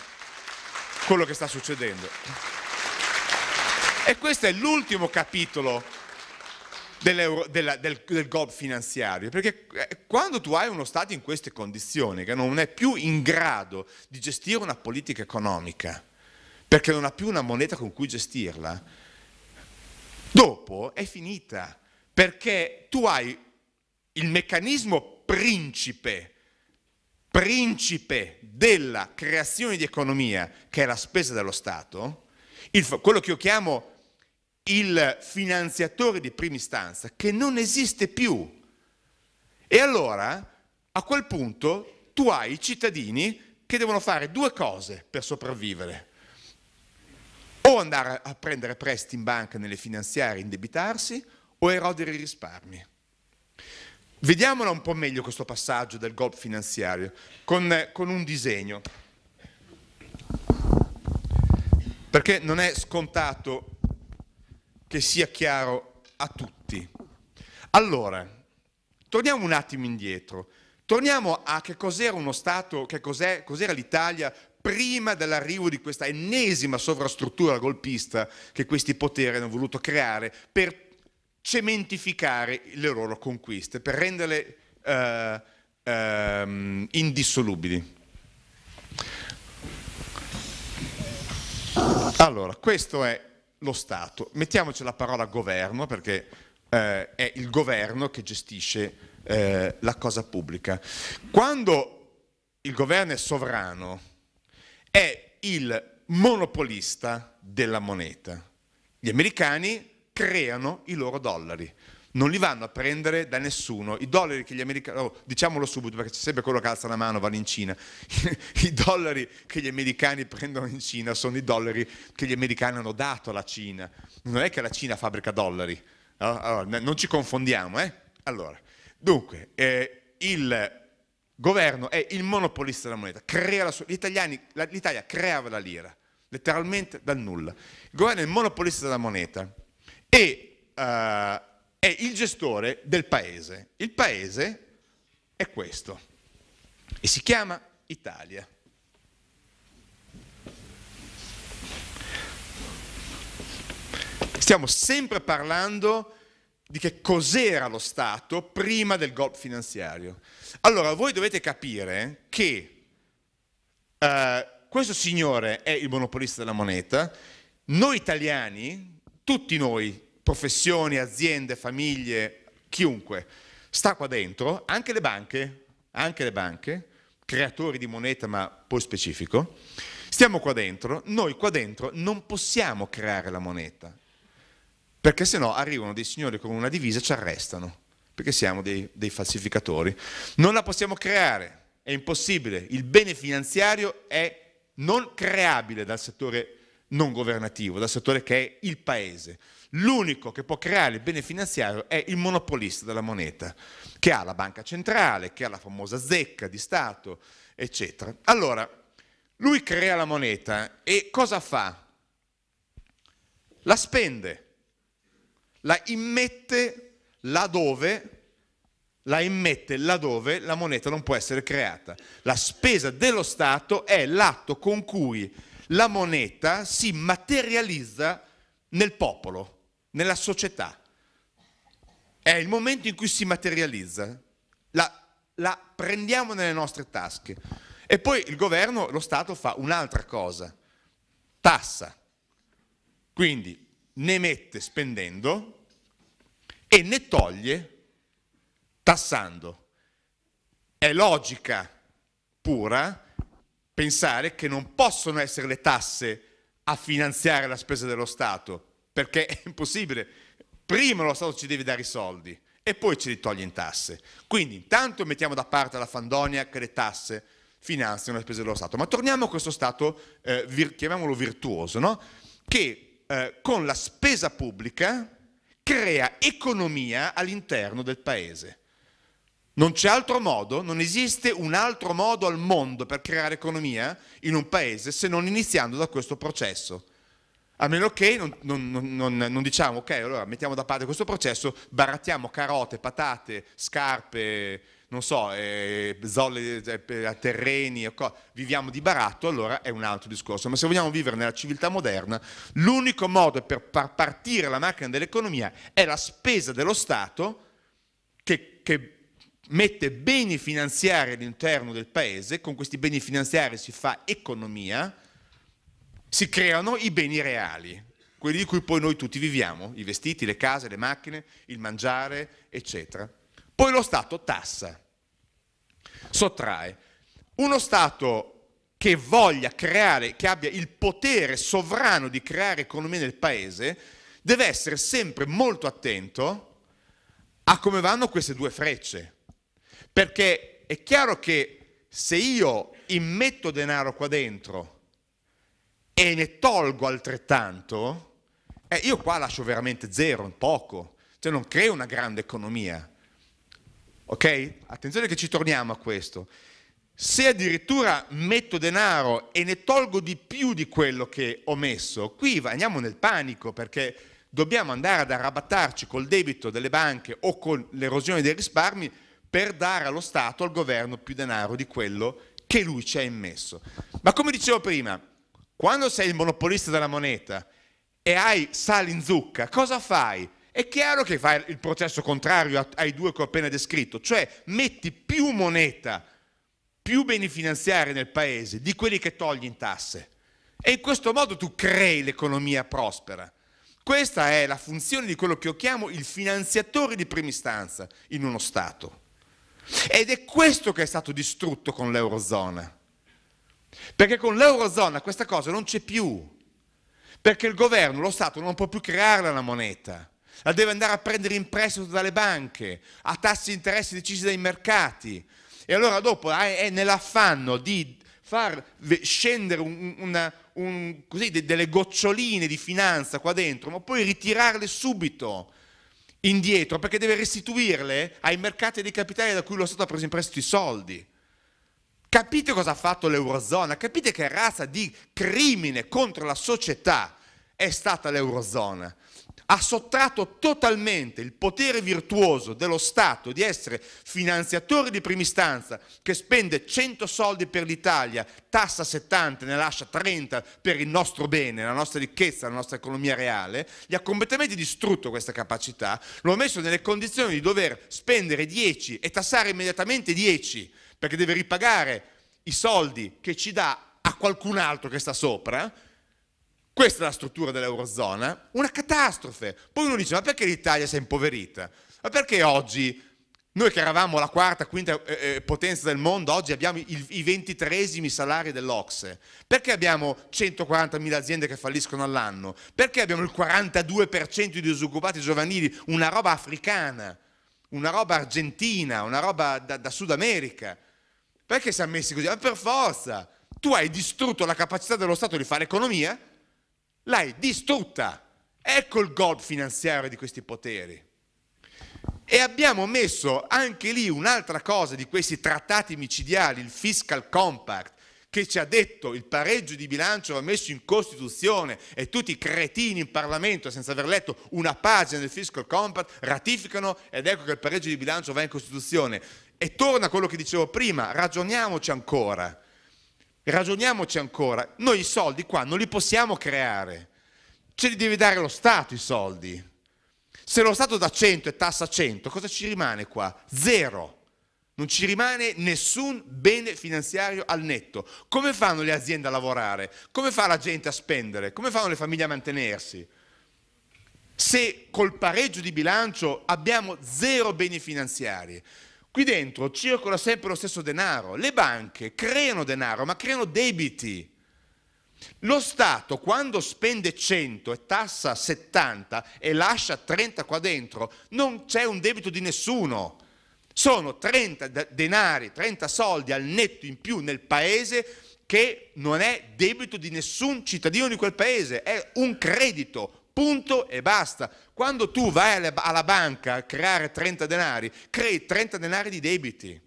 quello che sta succedendo. E questo è l'ultimo capitolo della, del, del GOB finanziario, perché eh, quando tu hai uno Stato in queste condizioni, che non è più in grado di gestire una politica economica, perché non ha più una moneta con cui gestirla, dopo è finita, perché tu hai il meccanismo principe, principe della creazione di economia, che è la spesa dello Stato, il, quello che io chiamo il finanziatore di prima istanza che non esiste più. E allora, a quel punto, tu hai i cittadini che devono fare due cose per sopravvivere. O andare a prendere prestiti in banca nelle finanziarie indebitarsi, o erodere i risparmi. Vediamola un po' meglio questo passaggio del golpe finanziario, con, con un disegno. Perché non è scontato che sia chiaro a tutti. Allora, torniamo un attimo indietro, torniamo a che cos'era uno Stato, che cos'era l'Italia prima dell'arrivo di questa ennesima sovrastruttura golpista che questi poteri hanno voluto creare per cementificare le loro conquiste, per renderle eh, eh, indissolubili. Allora, questo è lo Stato. Mettiamoci la parola governo perché eh, è il governo che gestisce eh, la cosa pubblica. Quando il governo è sovrano è il monopolista della moneta. Gli americani creano i loro dollari non li vanno a prendere da nessuno. I dollari che gli americani, oh, diciamolo subito perché c'è sempre quello che alza la mano, vanno in Cina, i dollari che gli americani prendono in Cina sono i dollari che gli americani hanno dato alla Cina. Non è che la Cina fabbrica dollari, allora, non ci confondiamo. Eh? Allora, dunque, eh, il governo è il monopolista della moneta, sua, l'Italia creava la lira, letteralmente dal nulla. Il governo è il monopolista della moneta e... Eh, è il gestore del paese. Il paese è questo e si chiama Italia. Stiamo sempre parlando di che cos'era lo Stato prima del golpe finanziario. Allora, voi dovete capire che eh, questo signore è il monopolista della moneta, noi italiani, tutti noi professioni, aziende, famiglie, chiunque, sta qua dentro, anche le banche, anche le banche, creatori di moneta ma poi specifico, stiamo qua dentro, noi qua dentro non possiamo creare la moneta, perché se no arrivano dei signori con una divisa e ci arrestano, perché siamo dei, dei falsificatori. Non la possiamo creare, è impossibile, il bene finanziario è non creabile dal settore non governativo, dal settore che è il paese. L'unico che può creare il bene finanziario è il monopolista della moneta, che ha la banca centrale, che ha la famosa zecca di Stato, eccetera. Allora, lui crea la moneta e cosa fa? La spende, la immette laddove, la immette laddove la moneta non può essere creata. La spesa dello Stato è l'atto con cui la moneta si materializza nel popolo, nella società. È il momento in cui si materializza, la, la prendiamo nelle nostre tasche. E poi il governo, lo Stato fa un'altra cosa, tassa. Quindi ne mette spendendo e ne toglie tassando. È logica pura pensare che non possono essere le tasse a finanziare la spesa dello Stato, perché è impossibile. Prima lo Stato ci deve dare i soldi e poi ce li toglie in tasse. Quindi intanto mettiamo da parte la fandonia che le tasse finanziano le spese dello Stato. Ma torniamo a questo Stato, eh, vir chiamiamolo virtuoso, no? che eh, con la spesa pubblica crea economia all'interno del Paese. Non c'è altro modo, non esiste un altro modo al mondo per creare economia in un paese se non iniziando da questo processo. A meno che non, non, non, non diciamo, ok, allora mettiamo da parte questo processo, barattiamo carote, patate, scarpe, non so, eh, zolle eh, terreni, viviamo di baratto, allora è un altro discorso. Ma se vogliamo vivere nella civiltà moderna, l'unico modo per par partire la macchina dell'economia è la spesa dello Stato che, che mette beni finanziari all'interno del paese, con questi beni finanziari si fa economia, si creano i beni reali, quelli di cui poi noi tutti viviamo, i vestiti, le case, le macchine, il mangiare, eccetera. Poi lo Stato tassa, sottrae. Uno Stato che voglia creare, che abbia il potere sovrano di creare economia nel paese, deve essere sempre molto attento a come vanno queste due frecce. Perché è chiaro che se io immetto denaro qua dentro e ne tolgo altrettanto, eh, io qua lascio veramente zero, poco, cioè non creo una grande economia. Ok? Attenzione che ci torniamo a questo. Se addirittura metto denaro e ne tolgo di più di quello che ho messo, qui andiamo nel panico perché dobbiamo andare ad arrabattarci col debito delle banche o con l'erosione dei risparmi per dare allo Stato, al governo, più denaro di quello che lui ci ha immesso. Ma come dicevo prima, quando sei il monopolista della moneta e hai sali in zucca, cosa fai? È chiaro che fai il processo contrario ai due che ho appena descritto, cioè metti più moneta, più beni finanziari nel paese di quelli che togli in tasse. E in questo modo tu crei l'economia prospera. Questa è la funzione di quello che io chiamo il finanziatore di prima istanza in uno Stato. Ed è questo che è stato distrutto con l'Eurozona. Perché con l'Eurozona questa cosa non c'è più. Perché il governo, lo Stato, non può più crearla la moneta. La deve andare a prendere in prestito dalle banche, a tassi di interesse decisi dai mercati. E allora dopo ah, è nell'affanno di far scendere una, un, così, delle goccioline di finanza qua dentro, ma poi ritirarle subito indietro perché deve restituirle ai mercati dei capitali da cui lo Stato ha preso in prestito i soldi. Capite cosa ha fatto l'Eurozona? Capite che razza di crimine contro la società è stata l'Eurozona? ha sottratto totalmente il potere virtuoso dello Stato di essere finanziatore di prima istanza che spende 100 soldi per l'Italia, tassa 70, ne lascia 30 per il nostro bene, la nostra ricchezza, la nostra economia reale, gli ha completamente distrutto questa capacità, lo ha messo nelle condizioni di dover spendere 10 e tassare immediatamente 10 perché deve ripagare i soldi che ci dà a qualcun altro che sta sopra, questa è la struttura dell'Eurozona, una catastrofe. Poi uno dice, ma perché l'Italia si è impoverita? Ma perché oggi, noi che eravamo la quarta, quinta eh, eh potenza del mondo, oggi abbiamo il, i ventitresimi salari dell'Ocse? Perché abbiamo 140.000 aziende che falliscono all'anno? Perché abbiamo il 42% di disoccupati giovanili, una roba africana, una roba argentina, una roba da, da Sud America? Perché siamo messi così? Ma per forza! Tu hai distrutto la capacità dello Stato di fare economia l'hai distrutta. Ecco il gol finanziario di questi poteri. E abbiamo messo anche lì un'altra cosa di questi trattati micidiali, il fiscal compact, che ci ha detto il pareggio di bilancio va messo in Costituzione e tutti i cretini in Parlamento, senza aver letto una pagina del fiscal compact, ratificano ed ecco che il pareggio di bilancio va in Costituzione. E torna a quello che dicevo prima, ragioniamoci ancora ragioniamoci ancora, noi i soldi qua non li possiamo creare, ce li deve dare lo Stato i soldi. Se lo Stato dà 100 e tassa 100, cosa ci rimane qua? Zero. Non ci rimane nessun bene finanziario al netto. Come fanno le aziende a lavorare? Come fa la gente a spendere? Come fanno le famiglie a mantenersi? Se col pareggio di bilancio abbiamo zero beni finanziari, Qui dentro circola sempre lo stesso denaro. Le banche creano denaro, ma creano debiti. Lo Stato quando spende 100 e tassa 70 e lascia 30 qua dentro, non c'è un debito di nessuno. Sono 30 denari, 30 soldi al netto in più nel paese che non è debito di nessun cittadino di quel paese, è un credito Punto e basta. Quando tu vai alla banca a creare 30 denari, crei 30 denari di debiti.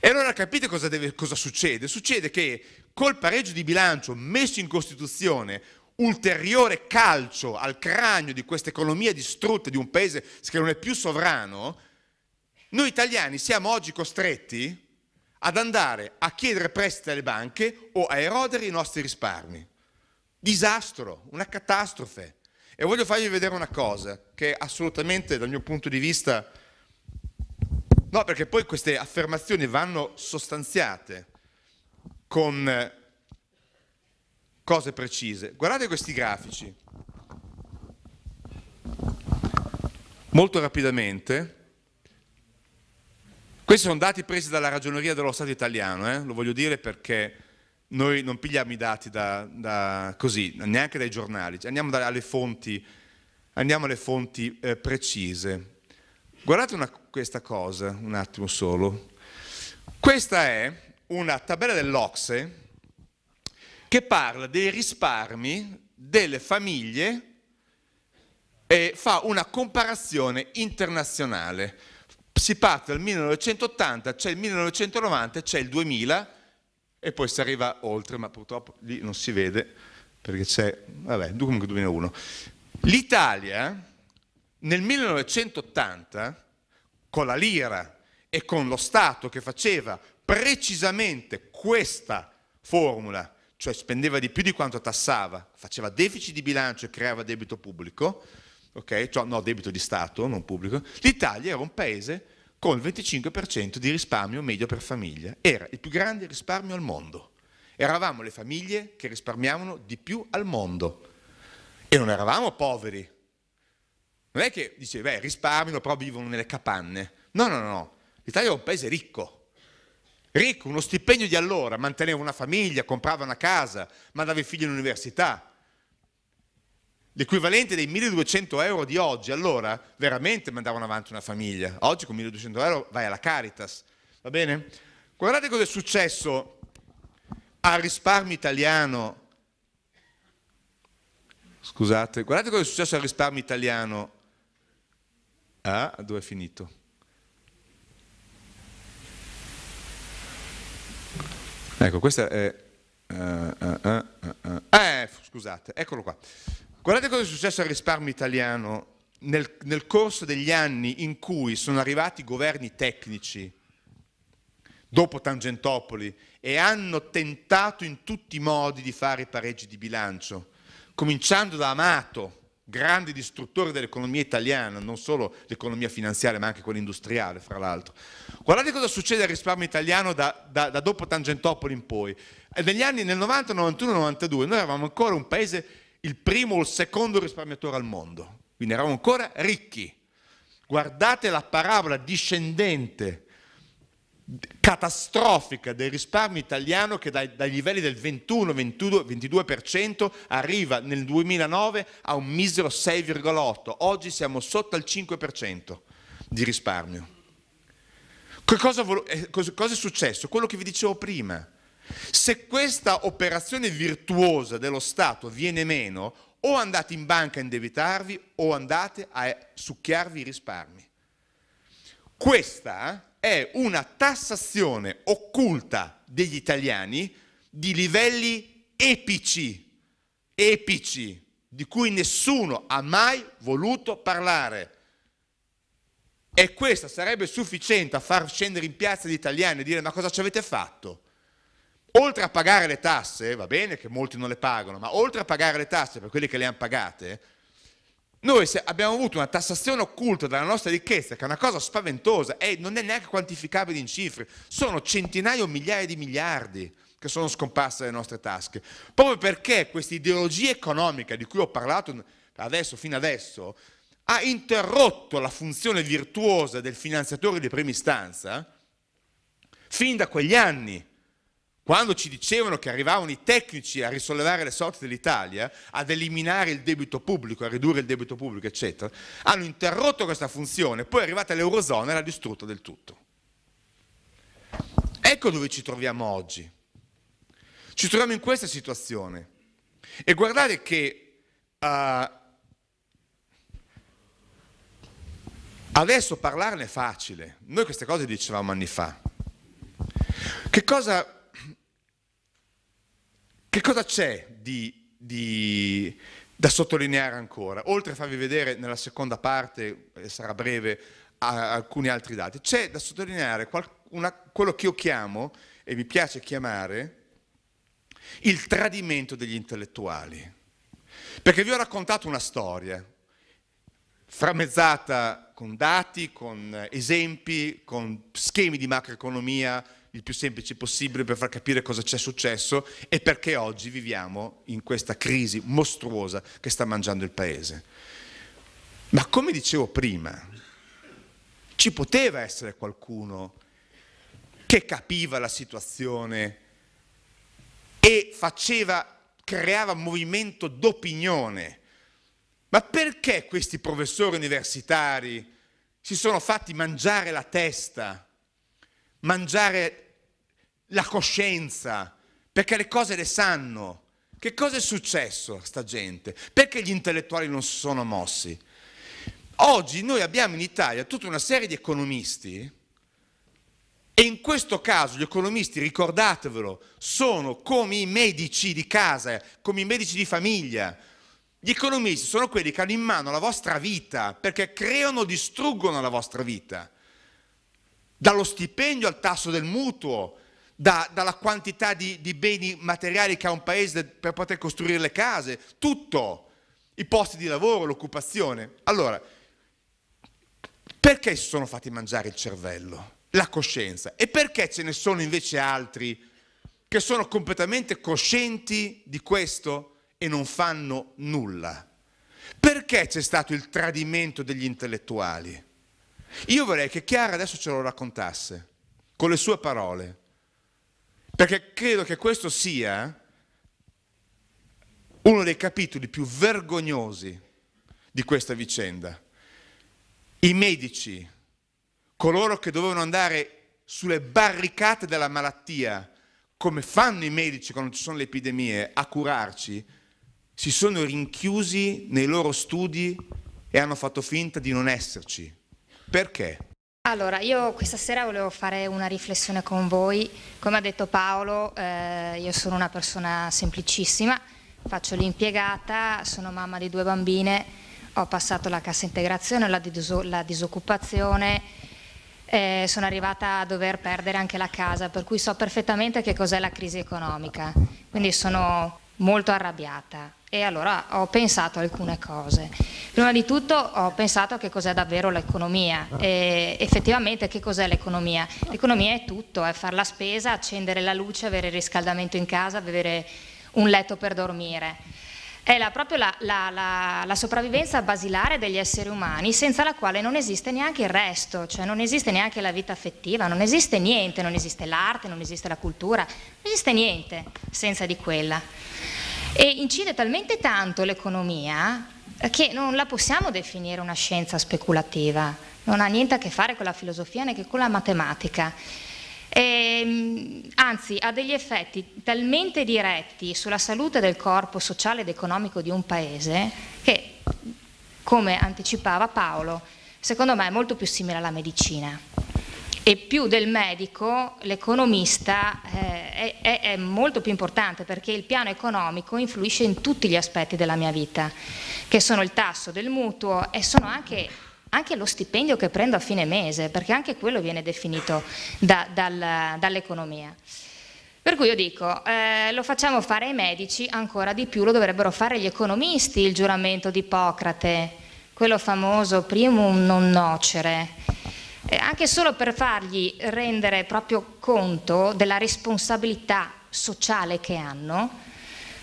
E allora capite cosa, deve, cosa succede? Succede che col pareggio di bilancio messo in Costituzione, ulteriore calcio al cranio di questa economia distrutta di un paese che non è più sovrano, noi italiani siamo oggi costretti ad andare a chiedere prestiti alle banche o a erodere i nostri risparmi disastro, una catastrofe. E voglio farvi vedere una cosa che assolutamente dal mio punto di vista... No, perché poi queste affermazioni vanno sostanziate con eh, cose precise. Guardate questi grafici. Molto rapidamente. Questi sono dati presi dalla ragioneria dello Stato italiano, eh? lo voglio dire perché noi non pigliamo i dati da, da così, neanche dai giornali, andiamo alle fonti, andiamo alle fonti eh, precise. Guardate una, questa cosa, un attimo solo. Questa è una tabella dell'Ocse che parla dei risparmi delle famiglie e fa una comparazione internazionale. Si parte dal 1980, c'è il 1990, c'è il 2000, e poi si arriva oltre, ma purtroppo lì non si vede perché c'è, vabbè, comunque 2001. L'Italia nel 1980 con la lira e con lo Stato che faceva precisamente questa formula, cioè spendeva di più di quanto tassava, faceva deficit di bilancio e creava debito pubblico, ok? Cioè, no, debito di Stato, non pubblico, l'Italia era un paese con il 25% di risparmio medio per famiglia. Era il più grande risparmio al mondo. Eravamo le famiglie che risparmiavano di più al mondo. E non eravamo poveri. Non è che dice, beh, risparmiano, però vivono nelle capanne. No, no, no. L'Italia è un paese ricco. Ricco, uno stipendio di allora, manteneva una famiglia, comprava una casa, mandava i figli all'università l'equivalente dei 1200 euro di oggi, allora veramente mandavano avanti una famiglia. Oggi con 1200 euro vai alla Caritas, va bene? Guardate cosa è successo al risparmio italiano. Scusate, guardate cosa è successo al risparmio italiano. Ah, dove è finito? Ecco, questa è... Uh, uh, uh, eh, scusate, eccolo qua. Guardate cosa è successo al risparmio italiano nel, nel corso degli anni in cui sono arrivati governi tecnici dopo Tangentopoli e hanno tentato in tutti i modi di fare i pareggi di bilancio, cominciando da Amato, grande distruttore dell'economia italiana, non solo l'economia finanziaria ma anche quella industriale fra l'altro. Guardate cosa succede al risparmio italiano da, da, da dopo Tangentopoli in poi. Negli anni nel 90, 91, 92 noi eravamo ancora un paese il primo o il secondo risparmiatore al mondo, quindi eravamo ancora ricchi. Guardate la parabola discendente catastrofica del risparmio italiano che dai, dai livelli del 21, 22, 22% arriva nel 2009 a un misero 6,8%. Oggi siamo sotto al 5% di risparmio. Eh, cosa, cosa è successo? Quello che vi dicevo prima se questa operazione virtuosa dello Stato viene meno, o andate in banca a indebitarvi o andate a succhiarvi i risparmi. Questa è una tassazione occulta degli italiani di livelli epici, epici, di cui nessuno ha mai voluto parlare. E questa sarebbe sufficiente a far scendere in piazza gli italiani e dire ma cosa ci avete fatto? oltre a pagare le tasse, va bene che molti non le pagano, ma oltre a pagare le tasse per quelli che le hanno pagate, noi abbiamo avuto una tassazione occulta della nostra ricchezza, che è una cosa spaventosa e non è neanche quantificabile in cifre, sono centinaia o migliaia di miliardi che sono scomparse dalle nostre tasche, proprio perché questa ideologia economica di cui ho parlato adesso, fino adesso, ha interrotto la funzione virtuosa del finanziatore di prima istanza fin da quegli anni quando ci dicevano che arrivavano i tecnici a risollevare le sorti dell'Italia, ad eliminare il debito pubblico, a ridurre il debito pubblico, eccetera, hanno interrotto questa funzione, poi è arrivata l'Eurozona e l'ha distrutta del tutto. Ecco dove ci troviamo oggi. Ci troviamo in questa situazione. E guardate che uh, adesso parlarne è facile. Noi queste cose dicevamo anni fa. Che cosa che cosa c'è di, di, da sottolineare ancora? Oltre a farvi vedere nella seconda parte, sarà breve, alcuni altri dati, c'è da sottolineare qual, una, quello che io chiamo, e mi piace chiamare, il tradimento degli intellettuali. Perché vi ho raccontato una storia, frammezzata con dati, con eh, esempi, con schemi di macroeconomia il più semplice possibile per far capire cosa c'è successo e perché oggi viviamo in questa crisi mostruosa che sta mangiando il paese. Ma come dicevo prima, ci poteva essere qualcuno che capiva la situazione e faceva, creava movimento d'opinione. Ma perché questi professori universitari si sono fatti mangiare la testa, mangiare la coscienza, perché le cose le sanno. Che cosa è successo a sta gente? Perché gli intellettuali non si sono mossi? Oggi noi abbiamo in Italia tutta una serie di economisti e in questo caso gli economisti, ricordatevelo, sono come i medici di casa, come i medici di famiglia. Gli economisti sono quelli che hanno in mano la vostra vita perché creano, o distruggono la vostra vita. Dallo stipendio al tasso del mutuo, da, dalla quantità di, di beni materiali che ha un paese per poter costruire le case, tutto, i posti di lavoro, l'occupazione. Allora, perché si sono fatti mangiare il cervello, la coscienza? E perché ce ne sono invece altri che sono completamente coscienti di questo e non fanno nulla? Perché c'è stato il tradimento degli intellettuali? Io vorrei che Chiara adesso ce lo raccontasse, con le sue parole. Perché credo che questo sia uno dei capitoli più vergognosi di questa vicenda. I medici, coloro che dovevano andare sulle barricate della malattia, come fanno i medici quando ci sono le epidemie, a curarci, si sono rinchiusi nei loro studi e hanno fatto finta di non esserci. Perché? Allora, io questa sera volevo fare una riflessione con voi. Come ha detto Paolo, eh, io sono una persona semplicissima, faccio l'impiegata, sono mamma di due bambine, ho passato la cassa integrazione, la, diso la disoccupazione, eh, sono arrivata a dover perdere anche la casa, per cui so perfettamente che cos'è la crisi economica. Quindi sono molto arrabbiata e allora ho pensato alcune cose. Prima di tutto ho pensato a che cos'è davvero l'economia ah. e effettivamente che cos'è l'economia. L'economia è tutto, è fare la spesa, accendere la luce, avere il riscaldamento in casa, avere un letto per dormire è la, proprio la, la, la, sopravvivenza basilare degli esseri umani senza la quale non esiste neanche il resto, cioè non esiste neanche la vita affettiva, non esiste niente, non esiste l'arte, non esiste la cultura, non esiste niente senza di quella. E incide talmente tanto l'economia che non la possiamo definire una scienza speculativa, non ha niente a che fare con la filosofia né con la matematica e, ehm, anzi ha degli effetti talmente diretti sulla salute del corpo sociale ed economico di un paese che, come anticipava Paolo, secondo me è molto più simile alla medicina. E più del medico, l'economista eh, è, è, molto più importante perché il piano economico influisce in tutti gli aspetti della mia vita, che sono il tasso del mutuo e sono anche anche lo stipendio che prendo a fine mese, perché anche quello viene definito da, dal, dall'economia. Per cui io dico, eh, lo facciamo fare ai medici, ancora di più lo dovrebbero fare gli economisti, il giuramento di Ippocrate, quello famoso primum non nocere, eh, anche solo per fargli rendere proprio conto della responsabilità sociale che hanno,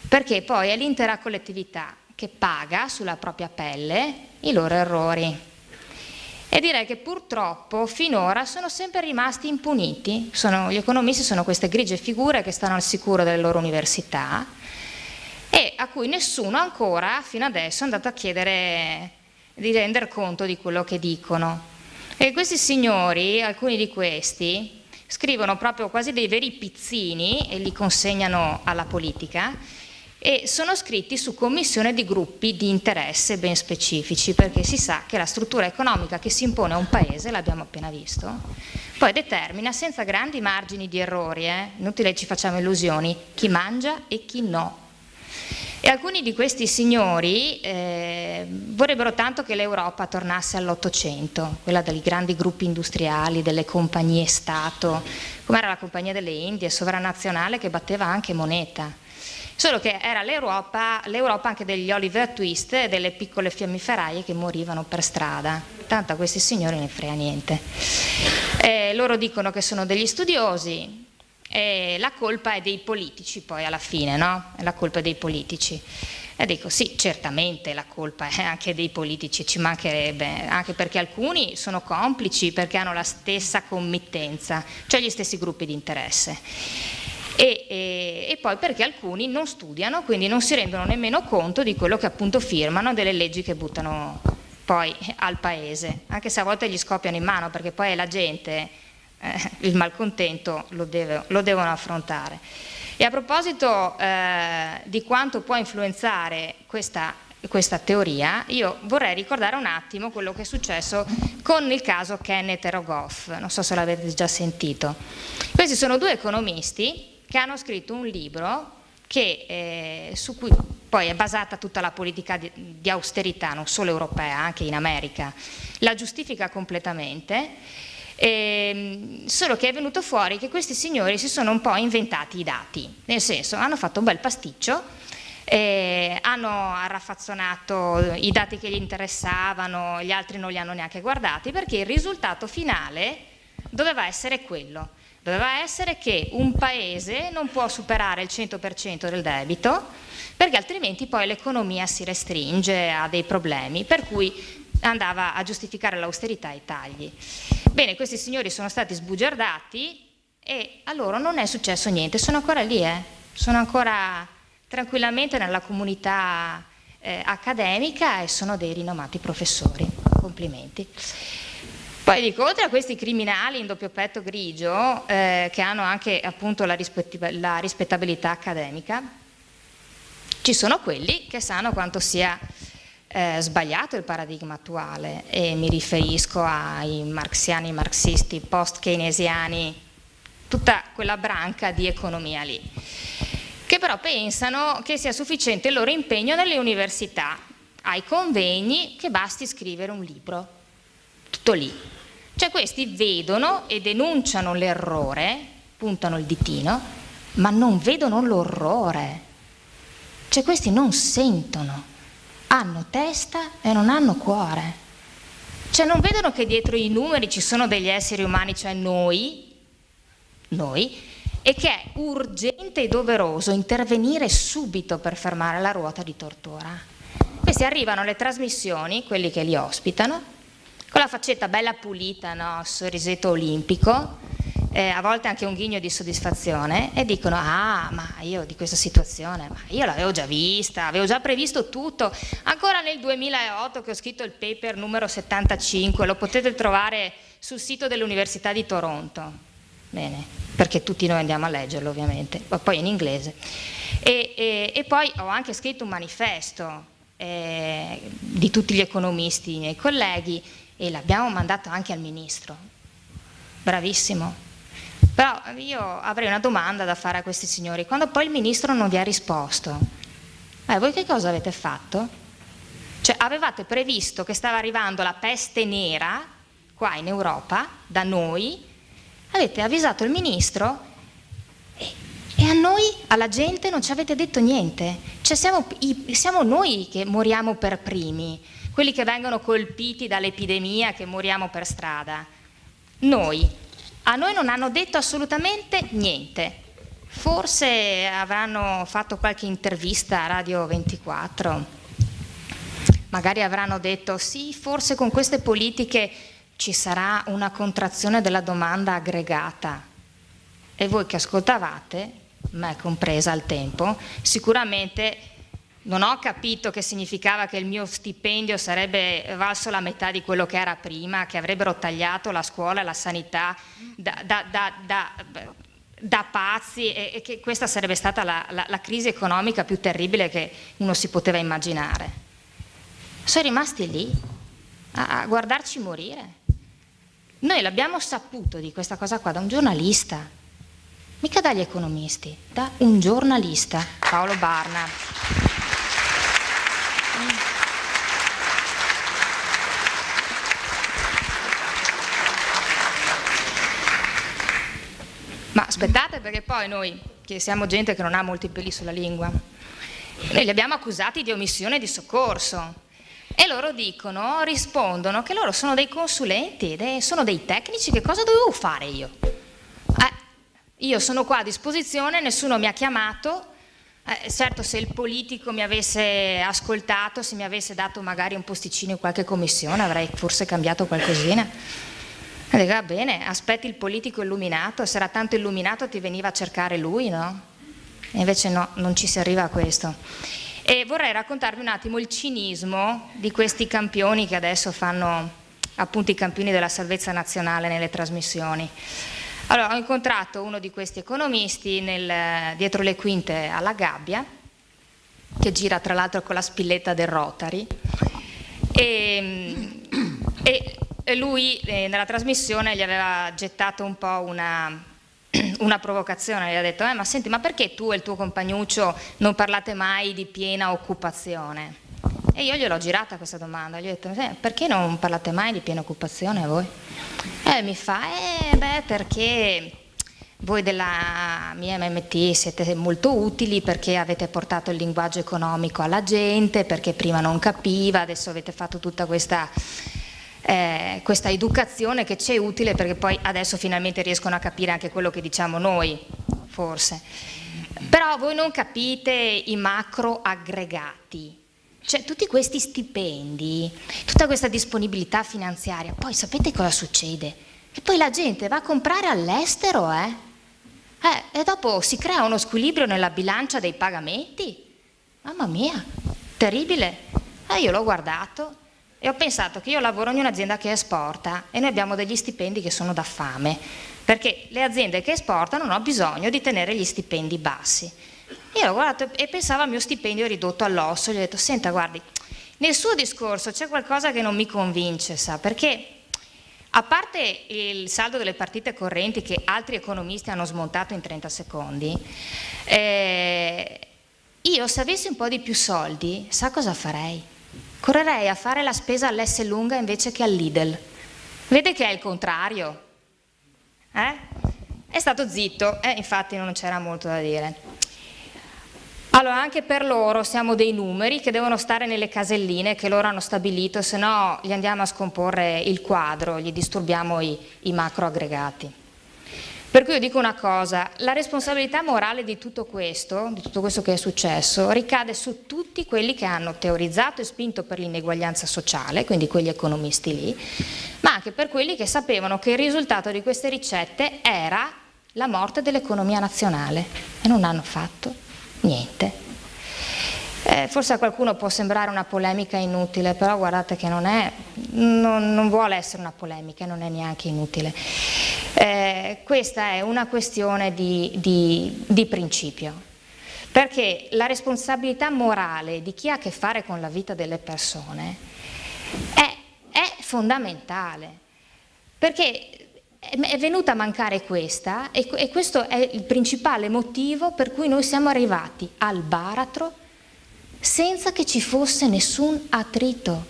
perché poi è l'intera collettività che paga sulla propria pelle i loro errori. E direi che purtroppo finora sono sempre rimasti impuniti, sono, gli economisti sono queste grigie figure che stanno al sicuro delle loro università e a cui nessuno ancora fino adesso è andato a chiedere di rendere conto di quello che dicono. E questi signori, alcuni di questi, scrivono proprio quasi dei veri pizzini e li consegnano alla politica e sono scritti su commissione di gruppi di interesse ben specifici, perché si sa che la struttura economica che si impone a un paese, l'abbiamo appena visto, poi determina senza grandi margini di errori, eh, inutile ci facciamo illusioni, chi mangia e chi no. E alcuni di questi signori eh, vorrebbero tanto che l'Europa tornasse all'Ottocento, quella dei grandi gruppi industriali, delle compagnie Stato, come era la Compagnia delle Indie, sovranazionale che batteva anche moneta solo che era l'Europa, l'Europa anche degli Oliver Twist e delle piccole fiammiferaie che morivano per strada, tanto a questi signori ne frega niente. Eh, loro dicono che sono degli studiosi, e la colpa è dei politici poi alla fine, no? È la colpa dei politici. E dico sì, certamente la colpa è anche dei politici, ci mancherebbe, anche perché alcuni sono complici perché hanno la stessa committenza, cioè gli stessi gruppi di interesse e, e, e poi perché alcuni non studiano, quindi non si rendono nemmeno conto di quello che appunto firmano, delle leggi che buttano poi al paese, anche se a volte gli scoppiano in mano perché poi è la gente, eh, il malcontento lo, deve, lo, devono affrontare. E a proposito eh, di quanto può influenzare questa, questa, teoria, io vorrei ricordare un attimo quello che è successo con il caso Kenneth Rogoff, non so se l'avete già sentito. Questi sono due economisti che hanno scritto un libro che, eh, su cui poi è basata tutta la politica di, di austerità, non solo europea, anche in America, la giustifica completamente. Eh, solo che è venuto fuori che questi signori si sono un po' inventati i dati, nel senso hanno fatto un bel pasticcio, eh, hanno raffazzonato i dati che gli interessavano, gli altri non li hanno neanche guardati perché il risultato finale doveva essere quello doveva essere che un paese non può superare il 100% del debito perché altrimenti poi l'economia si restringe, ha dei problemi, per cui andava a giustificare l'austerità e i tagli. Bene, questi signori sono stati sbugiardati e a loro non è successo niente, sono ancora lì, eh? sono ancora tranquillamente nella comunità eh, accademica e sono dei rinomati professori. Complimenti. Poi di contro a questi criminali in doppio petto grigio, eh, che hanno anche appunto la, la rispettabilità accademica, ci sono quelli che sanno quanto sia eh, sbagliato il paradigma attuale e mi riferisco ai marxiani, marxisti, post-keynesiani, tutta quella branca di economia lì, che però pensano che sia sufficiente il loro impegno nelle università, ai convegni, che basti scrivere un libro, tutto lì. Cioè questi vedono e denunciano l'errore, puntano il ditino, ma non vedono l'orrore. Cioè questi non sentono, hanno testa e non hanno cuore. Cioè non vedono che dietro i numeri ci sono degli esseri umani, cioè noi, noi, e che è urgente e doveroso intervenire subito per fermare la ruota di tortura. Questi arrivano alle trasmissioni, quelli che li ospitano, con la faccetta bella pulita, no? sorrisetto olimpico, eh, a volte anche un ghigno di soddisfazione e dicono ah ma io di questa situazione io l'avevo già vista, avevo già previsto tutto, ancora nel 2008 che ho scritto il paper numero 75, lo potete trovare sul sito dell'Università di Toronto, bene, perché tutti noi andiamo a leggerlo ovviamente, ma poi in inglese. E, e, e, poi ho anche scritto un manifesto eh, di tutti gli economisti, i miei colleghi, e l'abbiamo mandato anche al Ministro, bravissimo. Però io avrei una domanda da fare a questi signori, quando poi il Ministro non vi ha risposto, eh, voi che cosa avete fatto? Cioè avevate previsto che stava arrivando la peste nera qua in Europa, da noi, avete avvisato il Ministro e a noi, alla gente, non ci avete detto niente. Cioè siamo, siamo, noi che moriamo per primi quelli che vengono colpiti dall'epidemia, che moriamo per strada. Noi, a noi non hanno detto assolutamente niente. Forse avranno fatto qualche intervista a Radio 24, magari avranno detto sì, forse con queste politiche ci sarà una contrazione della domanda aggregata. E voi che ascoltavate, me compresa al tempo, sicuramente non ho capito che significava che il mio stipendio sarebbe valso la metà di quello che era prima, che avrebbero tagliato la scuola e la sanità da, da, da, da pazzi e, e, che questa sarebbe stata la, la, la crisi economica più terribile che uno si poteva immaginare. Sono rimasti lì a, a guardarci morire. Noi l'abbiamo saputo di questa cosa qua da un giornalista, mica dagli economisti, da un giornalista, Paolo Barna. Ma aspettate perché poi noi, che siamo gente che non ha molti peli sulla lingua, noi li abbiamo accusati di omissione di soccorso. E loro dicono, rispondono che loro sono dei consulenti, sono dei tecnici, che cosa dovevo fare io? Eh, io sono qua a disposizione, nessuno mi ha chiamato, eh, certo, se il politico mi avesse ascoltato, se mi avesse dato magari un posticino in qualche commissione, avrei forse cambiato qualcosina. va bene, aspetti il politico illuminato, se era tanto illuminato ti veniva a cercare lui, no? E invece no, non ci si arriva a questo. E vorrei raccontarvi un attimo il cinismo di questi campioni che adesso fanno appunto i campioni della salvezza nazionale nelle trasmissioni. Allora, ho incontrato uno di questi economisti nel, dietro le quinte alla gabbia, che gira tra l'altro con la spilletta del Rotary, e, mm, e, lui eh, nella trasmissione gli aveva gettato un po' una, una provocazione, gli ha detto, eh, ma senti, ma perché tu e il tuo compagnuccio non parlate mai di piena occupazione? E io gliel'ho girata questa domanda, gli ho detto eh, perché non parlate mai di piena occupazione voi? E mi fa, eh beh perché voi della mia MMT siete molto utili perché avete portato il linguaggio economico alla gente, perché prima non capiva, adesso avete fatto tutta questa... Eh, questa educazione che c'è utile perché poi adesso finalmente riescono a capire anche quello che diciamo noi, forse. Però voi non capite i macro aggregati, cioè tutti questi stipendi, tutta questa disponibilità finanziaria, poi sapete cosa succede? Che poi la gente va a comprare all'estero, eh? eh e dopo si crea uno squilibrio nella bilancia dei pagamenti. Mamma mia, terribile. Eh, io l'ho guardato e ho pensato che io lavoro in un'azienda che esporta e noi abbiamo degli stipendi che sono da fame, perché le aziende che esportano hanno bisogno di tenere gli stipendi bassi. Io ho guardato e pensavo al mio stipendio ridotto all'osso, gli ho detto, senta guardi, nel suo discorso c'è qualcosa che non mi convince, sa, perché a parte il saldo delle partite correnti che altri economisti hanno smontato in 30 secondi, eh, io se avessi un po' di più soldi, sa cosa farei? Correrei a fare la spesa all'S lunga invece che all'Idel. Vede che è il contrario. Eh? È stato zitto, eh, infatti non c'era molto da dire. Allora, anche per loro siamo dei numeri che devono stare nelle caselline che loro hanno stabilito, se no gli andiamo a scomporre il quadro, gli disturbiamo i, i macro aggregati. Per cui io dico una cosa, la responsabilità morale di tutto questo, di tutto questo che è successo, ricade su tutti quelli che hanno teorizzato e spinto per l'ineguaglianza sociale, quindi quegli economisti lì, ma anche per quelli che sapevano che il risultato di queste ricette era la morte dell'economia nazionale e non l'hanno fatto niente. Eh, forse a qualcuno può sembrare una polemica inutile, però guardate che non è, non, non vuole essere una polemica, non è neanche inutile. Eh, questa è una questione di, di, di principio, perché la responsabilità morale di chi ha a che fare con la vita delle persone è, è fondamentale, perché è venuta a mancare questa e, questo è il principale motivo per cui noi siamo arrivati al baratro senza che ci fosse nessun attrito.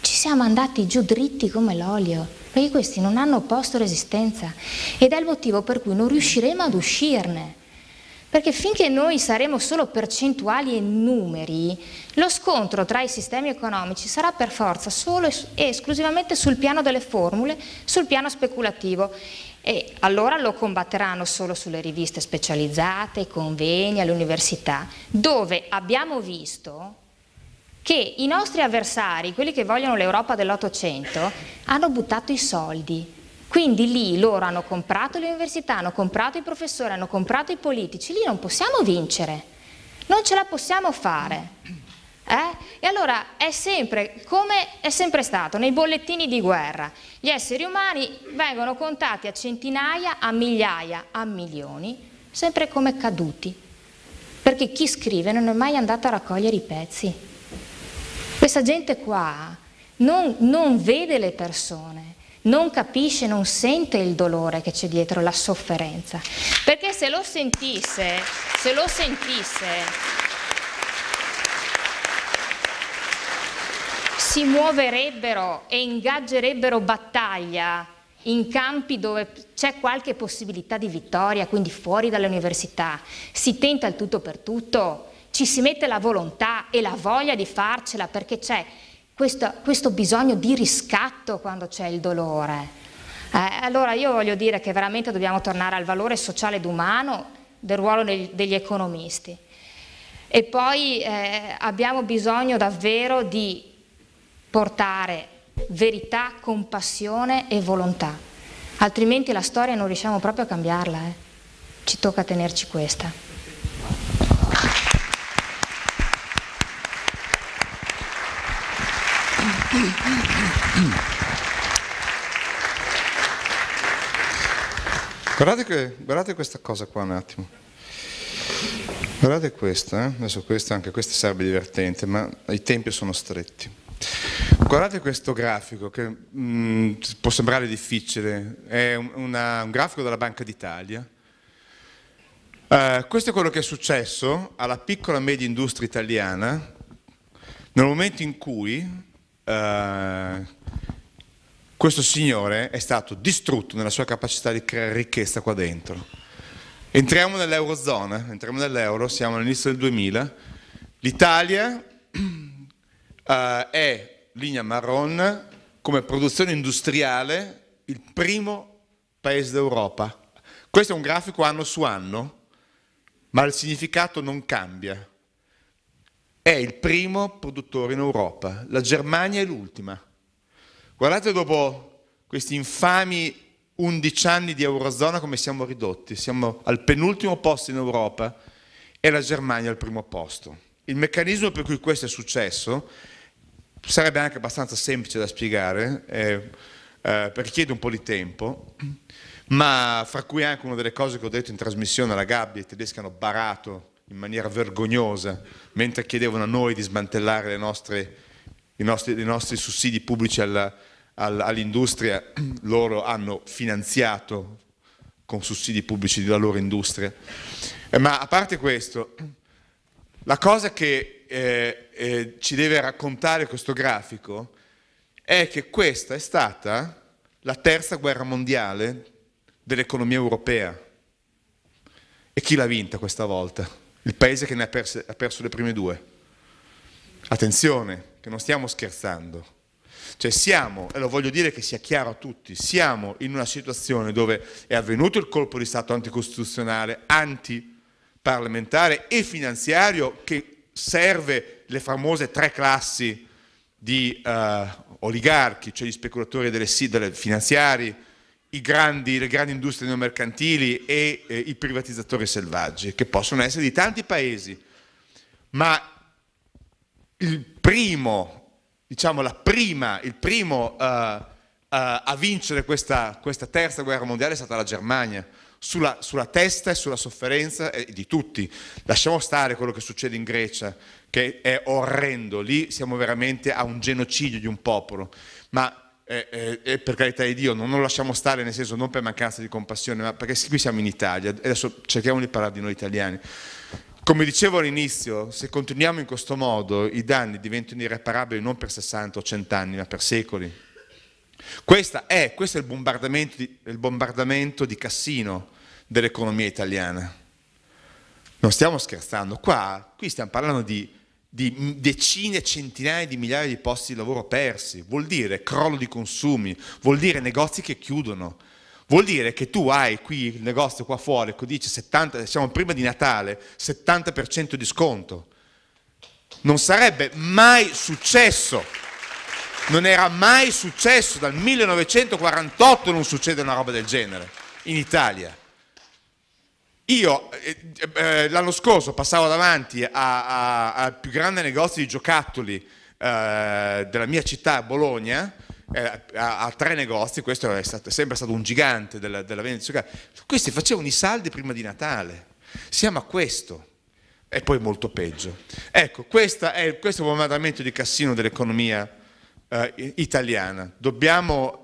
Ci siamo andati giù dritti come l'olio, perché questi non hanno posto resistenza ed è il motivo per cui non riusciremo ad uscirne. Perché finché noi saremo solo percentuali e numeri, lo scontro tra i sistemi economici sarà per forza solo e esclusivamente sul piano delle formule, sul piano speculativo. E allora lo combatteranno solo sulle riviste specializzate, i convegni, alle università, dove abbiamo visto che i nostri avversari, quelli che vogliono l'Europa dell'Ottocento, hanno buttato i soldi quindi lì loro hanno comprato le università, hanno comprato i professori, hanno comprato i politici, lì non possiamo vincere, non ce la possiamo fare. Eh? E allora è sempre come è sempre stato nei bollettini di guerra. Gli esseri umani vengono contati a centinaia, a migliaia, a milioni, sempre come caduti. Perché chi scrive non è mai andato a raccogliere i pezzi. Questa gente qua non, non vede le persone non capisce, non sente il dolore che c'è dietro, la sofferenza. Perché se lo sentisse, se lo sentisse, si muoverebbero e ingaggerebbero battaglia in campi dove c'è qualche possibilità di vittoria, quindi fuori dalle università, si tenta il tutto per tutto, ci si mette la volontà e la voglia di farcela perché c'è questo, questo bisogno di riscatto quando c'è il dolore. Eh, allora io voglio dire che veramente dobbiamo tornare al valore sociale ed umano del ruolo degli, degli economisti. E poi eh, abbiamo bisogno davvero di portare verità, compassione e volontà, altrimenti la storia non riusciamo proprio a cambiarla. Eh. Ci tocca tenerci questa. Guardate, che, guardate, questa cosa qua un attimo. Guardate questa, eh? adesso questa, anche questa sarebbe divertente, ma i tempi sono stretti. Guardate questo grafico che mh, mm, può sembrare difficile, è un, una, un grafico della Banca d'Italia. Eh, questo è quello che è successo alla piccola e media industria italiana nel momento in cui eh, questo signore è stato distrutto nella sua capacità di creare ricchezza qua dentro. Entriamo nell'Eurozona, entriamo nell'Euro, siamo all'inizio del 2000, l'Italia eh, è linea marron come produzione industriale il primo paese d'Europa. Questo è un grafico anno su anno, ma il significato non cambia. È il primo produttore in Europa, la Germania è l'ultima. Guardate dopo questi infami 11 anni di Eurozona come siamo ridotti, siamo al penultimo posto in Europa e la Germania al primo posto. Il meccanismo per cui questo è successo sarebbe anche abbastanza semplice da spiegare, eh, eh, perché richiede un po' di tempo, ma fra cui anche una delle cose che ho detto in trasmissione alla gabbia, i tedeschi hanno barato in maniera vergognosa mentre chiedevano a noi di smantellare nostre, i, nostri, i, nostri, sussidi pubblici all'industria, loro hanno finanziato con sussidi pubblici la loro industria. Eh, ma a parte questo, la cosa che eh, eh, ci deve raccontare questo grafico è che questa è stata la terza guerra mondiale dell'economia europea. E chi l'ha vinta questa volta? il paese che ne ha, perse, ha perso le prime due. Attenzione, che non stiamo scherzando. Cioè siamo, e lo voglio dire che sia chiaro a tutti, siamo in una situazione dove è avvenuto il colpo di Stato anticostituzionale, antiparlamentare e finanziario che serve le famose tre classi di uh, oligarchi, cioè gli speculatori delle, delle finanziari, grandi, le grandi industrie neomercantili e eh, i privatizzatori selvaggi, che possono essere di tanti paesi, ma il primo, diciamo la prima, il primo uh, uh, a vincere questa, questa, terza guerra mondiale è stata la Germania, sulla, sulla testa e sulla sofferenza eh, di tutti. Lasciamo stare quello che succede in Grecia, che è orrendo, lì siamo veramente a un genocidio di un popolo, ma e, eh, e, eh, e, eh, per carità di Dio non, lo lasciamo stare, nel senso non per mancanza di compassione, ma perché qui siamo in Italia e adesso cerchiamo di parlare di noi italiani. Come dicevo all'inizio, se continuiamo in questo modo i danni diventano irreparabili non per 60 o 100 anni, ma per secoli. È, questo è il bombardamento, di, il bombardamento di Cassino dell'economia italiana. Non stiamo scherzando, qua qui stiamo parlando di di decine, centinaia di migliaia di posti di lavoro persi, vuol dire crollo di consumi, vuol dire negozi che chiudono, vuol dire che tu hai qui il negozio qua fuori che dice 70, siamo prima di Natale, 70% di sconto. Non sarebbe mai successo, non era mai successo, dal 1948 non succede una roba del genere in Italia. Io eh, eh, eh, l'anno scorso passavo davanti al più grande negozio di giocattoli eh, della mia città, Bologna, eh, a, a, tre negozi, questo è, stato, è sempre stato un gigante della, della vendita questi facevano i saldi prima di Natale, siamo a questo e poi molto peggio. Ecco, è, questo è un andamento di Cassino dell'economia eh, italiana, dobbiamo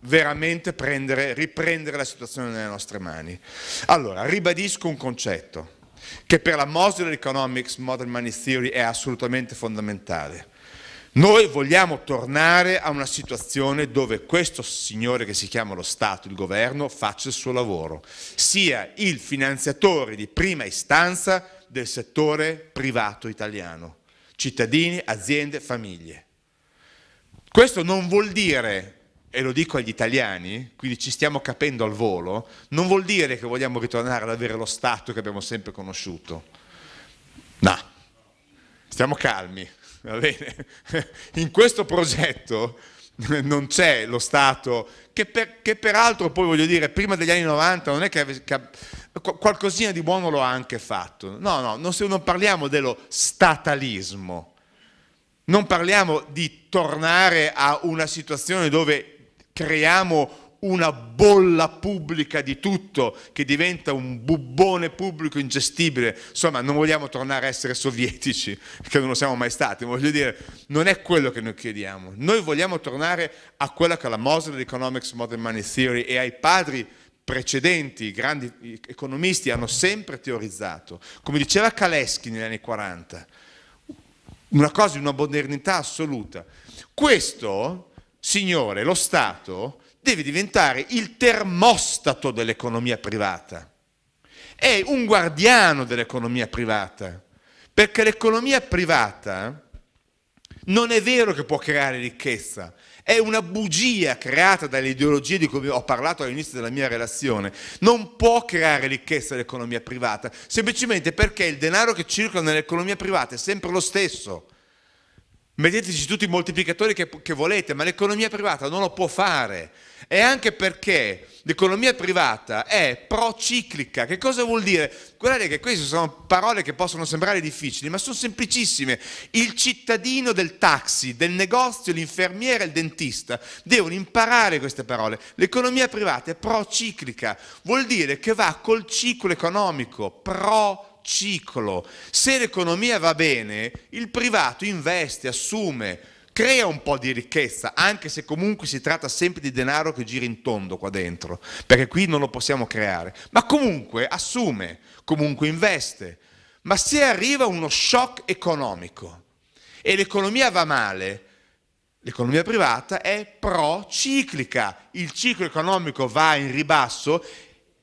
veramente prendere, riprendere la situazione nelle nostre mani. Allora, ribadisco un concetto che per la Modern Economics Modern Money Theory è assolutamente fondamentale. Noi vogliamo tornare a una situazione dove questo signore che si chiama lo Stato, il governo, faccia il suo lavoro, sia il finanziatore di prima istanza del settore privato italiano, cittadini, aziende, famiglie. Questo non vuol dire e lo dico agli italiani, quindi ci stiamo capendo al volo, non vuol dire che vogliamo ritornare ad avere lo Stato che abbiamo sempre conosciuto. No, stiamo calmi, va bene? In questo progetto non c'è lo Stato, che, per, che, peraltro poi voglio dire, prima degli anni 90 non è che, che qualcosina di buono lo ha anche fatto. No, no, non, non parliamo dello statalismo, non parliamo di tornare a una situazione dove creiamo una bolla pubblica di tutto che diventa un bubbone pubblico ingestibile. Insomma, non vogliamo tornare a essere sovietici, che non lo siamo mai stati. Voglio dire, non è quello che noi chiediamo. Noi vogliamo tornare a quella che è la Mosley Economics Modern Money Theory e ai padri precedenti, i grandi economisti hanno sempre teorizzato. Come diceva Kaleschi negli anni 40, una cosa di una modernità assoluta. Questo Signore, lo Stato deve diventare il termostato dell'economia privata, è un guardiano dell'economia privata, perché l'economia privata non è vero che può creare ricchezza, è una bugia creata dalle ideologie di cui ho parlato all'inizio della mia relazione. Non può creare ricchezza l'economia privata, semplicemente perché il denaro che circola nell'economia privata è sempre lo stesso. Metteteci tutti i moltiplicatori che, che volete, ma l'economia privata non lo può fare. E anche perché l'economia privata è prociclica. Che cosa vuol dire? Guardate che queste sono parole che possono sembrare difficili, ma sono semplicissime. Il cittadino del taxi, del negozio, l'infermiera, il dentista devono imparare queste parole. L'economia privata è prociclica, vuol dire che va col ciclo economico, prociclica ciclo. Se l'economia va bene, il privato investe, assume, crea un po' di ricchezza, anche se comunque si tratta sempre di denaro che gira in tondo qua dentro, perché qui non lo possiamo creare, ma comunque assume, comunque investe. Ma se arriva uno shock economico e l'economia va male, l'economia privata è prociclica, il ciclo economico va in ribasso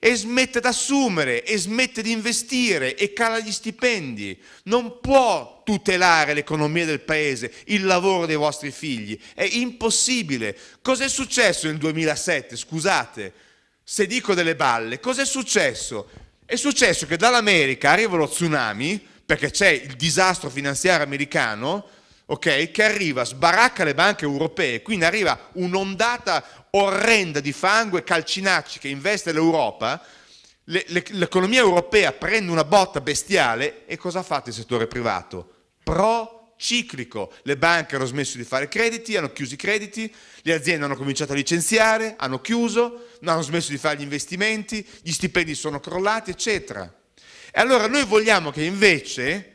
e smette di assumere e smette di investire e cala gli stipendi. Non può tutelare l'economia del paese, il lavoro dei vostri figli. È impossibile. Cos'è successo nel 2007? Scusate se dico delle balle. Cos'è successo? È successo che dall'America arriva lo tsunami perché c'è il disastro finanziario americano okay, che arriva, sbaracca le banche europee, quindi arriva un'ondata orrenda di fango e calcinacci che investe l'Europa, le, le, l'economia europea prende una botta bestiale e cosa ha fatto il settore privato? Pro ciclico, Le banche hanno smesso di fare crediti, hanno chiuso i crediti, le aziende hanno cominciato a licenziare, hanno chiuso, hanno smesso di fare gli investimenti, gli stipendi sono crollati, eccetera. E allora noi vogliamo che invece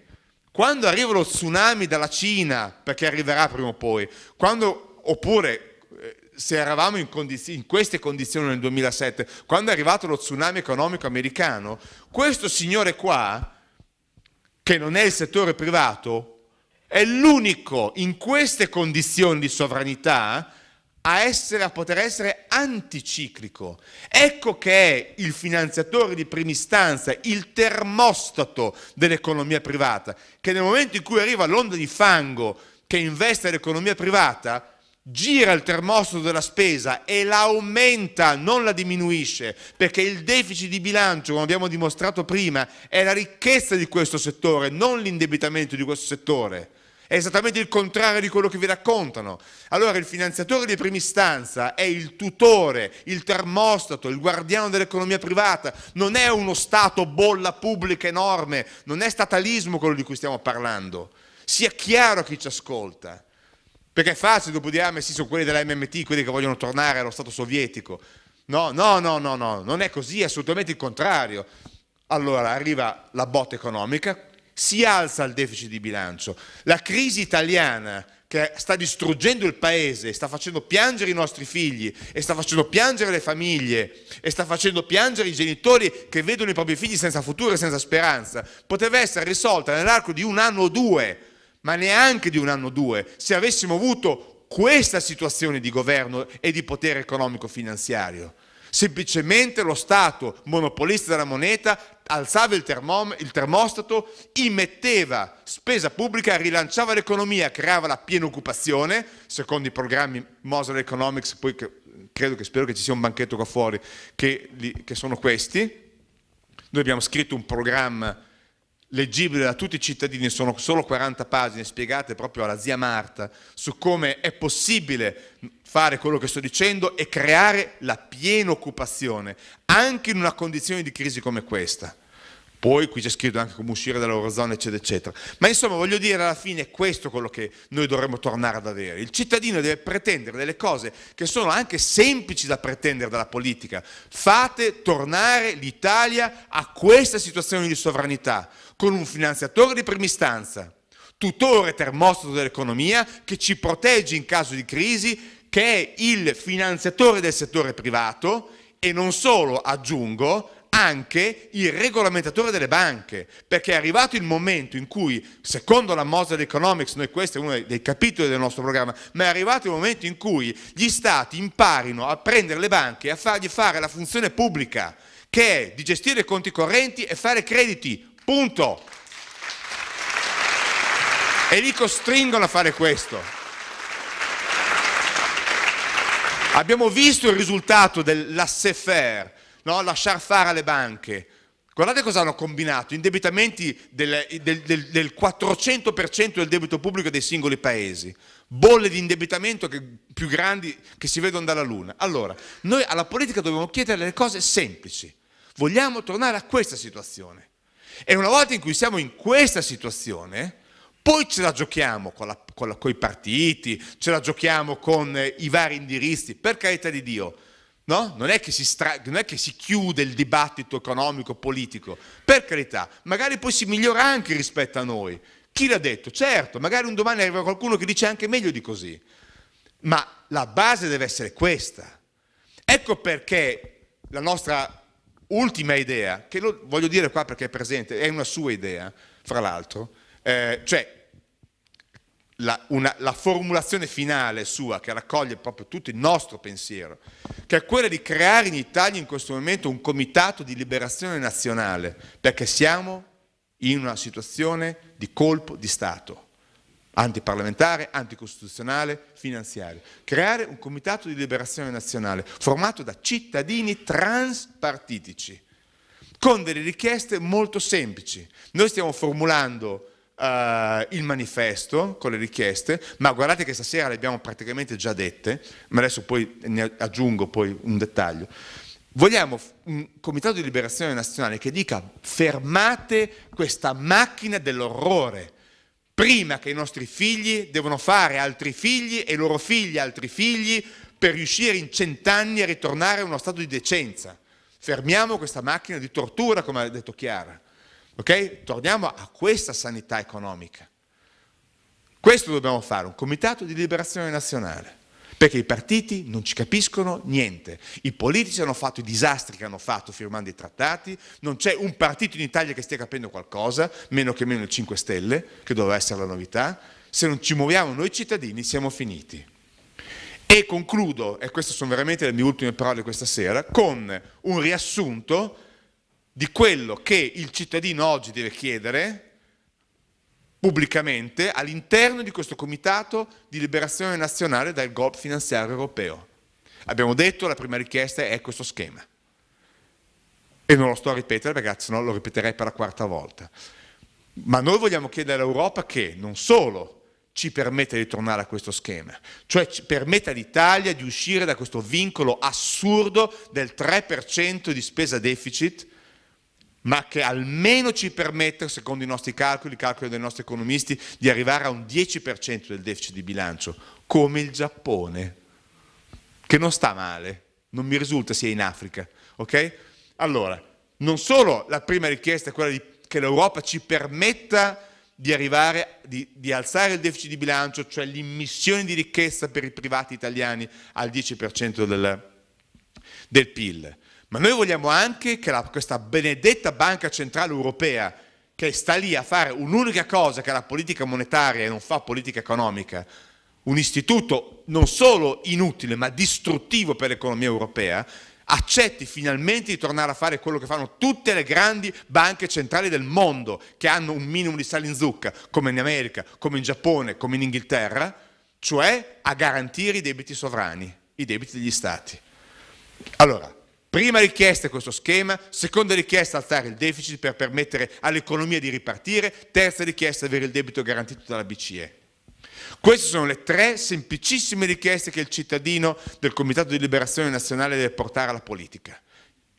quando arriva lo tsunami dalla Cina, perché arriverà prima o poi, quando, oppure eh, se eravamo in, condiz- in, queste condizioni nel 2007, quando è arrivato lo tsunami economico americano, questo signore qua, che non è il settore privato, è l'unico in queste condizioni di sovranità a, essere, a poter essere anticiclico. Ecco che è il finanziatore di prima istanza, il termostato dell'economia privata, che nel momento in cui arriva l'onda di fango che investe l'economia privata, gira il termostato della spesa e l'aumenta, non la diminuisce, perché il deficit di bilancio, come abbiamo dimostrato prima, è la ricchezza di questo settore, non l'indebitamento di questo settore. È esattamente il contrario di quello che vi raccontano. Allora il finanziatore di prima istanza è il tutore, il termostato, il guardiano dell'economia privata, non è uno Stato bolla pubblica enorme, non è statalismo quello di cui stiamo parlando. Sia chiaro a chi ci ascolta. Perché è facile dopo dire, ah, ma sì, sono quelli della MMT, quelli che vogliono tornare allo Stato sovietico. No, no, no, no, no, non è così, è assolutamente il contrario. Allora arriva la botta economica, si alza il deficit di bilancio. La crisi italiana che sta distruggendo il paese, sta facendo piangere i nostri figli, e sta facendo piangere le famiglie, e sta facendo piangere i genitori che vedono i propri figli senza futuro e senza speranza, poteva essere risolta nell'arco di un anno o due, ma neanche di un anno o due, se avessimo avuto questa situazione di governo e di potere economico-finanziario. Semplicemente lo Stato, monopolista della moneta, alzava il, termom, il termostato, immetteva spesa pubblica, rilanciava l'economia, creava la piena occupazione, secondo i programmi Mosel Economics, poi che, credo che spero che ci sia un banchetto qua fuori, che, li, che sono questi. Noi abbiamo scritto un programma leggibile da tutti i cittadini, sono solo 40 pagine spiegate proprio alla zia Marta su come è possibile fare quello che sto dicendo e creare la piena occupazione, anche in una condizione di crisi come questa. Poi qui c'è scritto anche come uscire dall'Eurozona, eccetera, eccetera. Ma insomma, voglio dire, alla fine è questo quello che noi dovremmo tornare ad avere. Il cittadino deve pretendere delle cose che sono anche semplici da pretendere dalla politica. Fate tornare l'Italia a questa situazione di sovranità, con un finanziatore di prima istanza, tutore termostato dell'economia, che ci protegge in caso di crisi, che è il finanziatore del settore privato, e non solo, aggiungo, anche il regolamentatore delle banche, perché è arrivato il momento in cui, secondo la Mosel Economics, noi questo è uno dei capitoli del nostro programma, ma è arrivato il momento in cui gli stati imparino a prendere le banche e a fargli fare la funzione pubblica, che è di gestire i conti correnti e fare crediti, punto. E li costringono a fare questo. Abbiamo visto il risultato del laissez-faire, no? lasciar fare alle banche. Guardate cosa hanno combinato, indebitamenti del, del, del, del 400% del debito pubblico dei singoli paesi, bolle di indebitamento che, più grandi che si vedono dalla luna. Allora, noi alla politica dobbiamo chiedere le cose semplici, vogliamo tornare a questa situazione. E una volta in cui siamo in questa situazione, poi ce la giochiamo con, la, con, la, con i partiti, ce la giochiamo con eh, i vari indirizzi, per carità di Dio, No? Non, è stra- non, è che si chiude il dibattito economico, politico, per carità, magari poi si migliora anche rispetto a noi. Chi l'ha detto? Certo, magari un domani arriva qualcuno che dice anche meglio di così, ma la base deve essere questa. Ecco perché la nostra ultima idea, che lo voglio dire qua perché è presente, è una sua idea, fra l'altro, eh, cioè la, una, la, formulazione finale sua, che raccoglie proprio tutto il nostro pensiero, che è quella di creare in Italia in questo momento un comitato di liberazione nazionale, perché siamo in una situazione di colpo di Stato, antiparlamentare, anticostituzionale, finanziario. Creare un comitato di liberazione nazionale formato da cittadini transpartitici, con delle richieste molto semplici. Noi stiamo formulando eh, il manifesto con le richieste, ma guardate che stasera le abbiamo praticamente già dette, ma adesso poi ne aggiungo poi un dettaglio. Vogliamo un comitato di liberazione nazionale che dica fermate questa macchina dell'orrore prima che i nostri figli devono fare altri figli e i loro figli altri figli per riuscire in cent'anni a ritornare a uno stato di decenza. Fermiamo questa macchina di tortura, come ha detto Chiara. Ok? Torniamo a questa sanità economica. Questo dobbiamo fare, un comitato di liberazione nazionale, perché i partiti non ci capiscono niente, i politici hanno fatto i disastri che hanno fatto firmando i trattati, non c'è un partito in Italia che stia capendo qualcosa, meno che meno il 5 Stelle, che doveva essere la novità, se non ci muoviamo noi cittadini siamo finiti. E concludo, e queste sono veramente le mie ultime parole questa sera, con un riassunto di quello che il cittadino oggi deve chiedere pubblicamente all'interno di questo comitato di liberazione nazionale dal golpe finanziario europeo. Abbiamo detto la prima richiesta è questo schema. E non lo sto a ripetere perché no lo ripeterei per la quarta volta. Ma noi vogliamo chiedere all'Europa che non solo ci permetta di tornare a questo schema, cioè ci permetta all'Italia di uscire da questo vincolo assurdo del 3% di spesa deficit ma che almeno ci permette, secondo i nostri calcoli, i calcoli dei nostri economisti, di arrivare a un 10% del deficit di bilancio, come il Giappone, che non sta male, non mi risulta sia in Africa. Okay? Allora, non solo la prima richiesta è quella di, che l'Europa ci permetta di arrivare, di, di alzare il deficit di bilancio, cioè l'immissione di ricchezza per i privati italiani al 10% del, del PIL, ma noi vogliamo anche che la, questa benedetta Banca Centrale Europea, che sta lì a fare un'unica cosa che è la politica monetaria e non fa politica economica, un istituto non solo inutile ma distruttivo per l'economia europea, accetti finalmente di tornare a fare quello che fanno tutte le grandi banche centrali del mondo che hanno un minimo di sale in zucca, come in America, come in Giappone, come in Inghilterra, cioè a garantire i debiti sovrani, i debiti degli stati. Allora, Prima richiesta è questo schema, seconda richiesta alzare il deficit per permettere all'economia di ripartire, terza richiesta avere il debito garantito dalla BCE. Queste sono le tre semplicissime richieste che il cittadino del Comitato di Liberazione Nazionale deve portare alla politica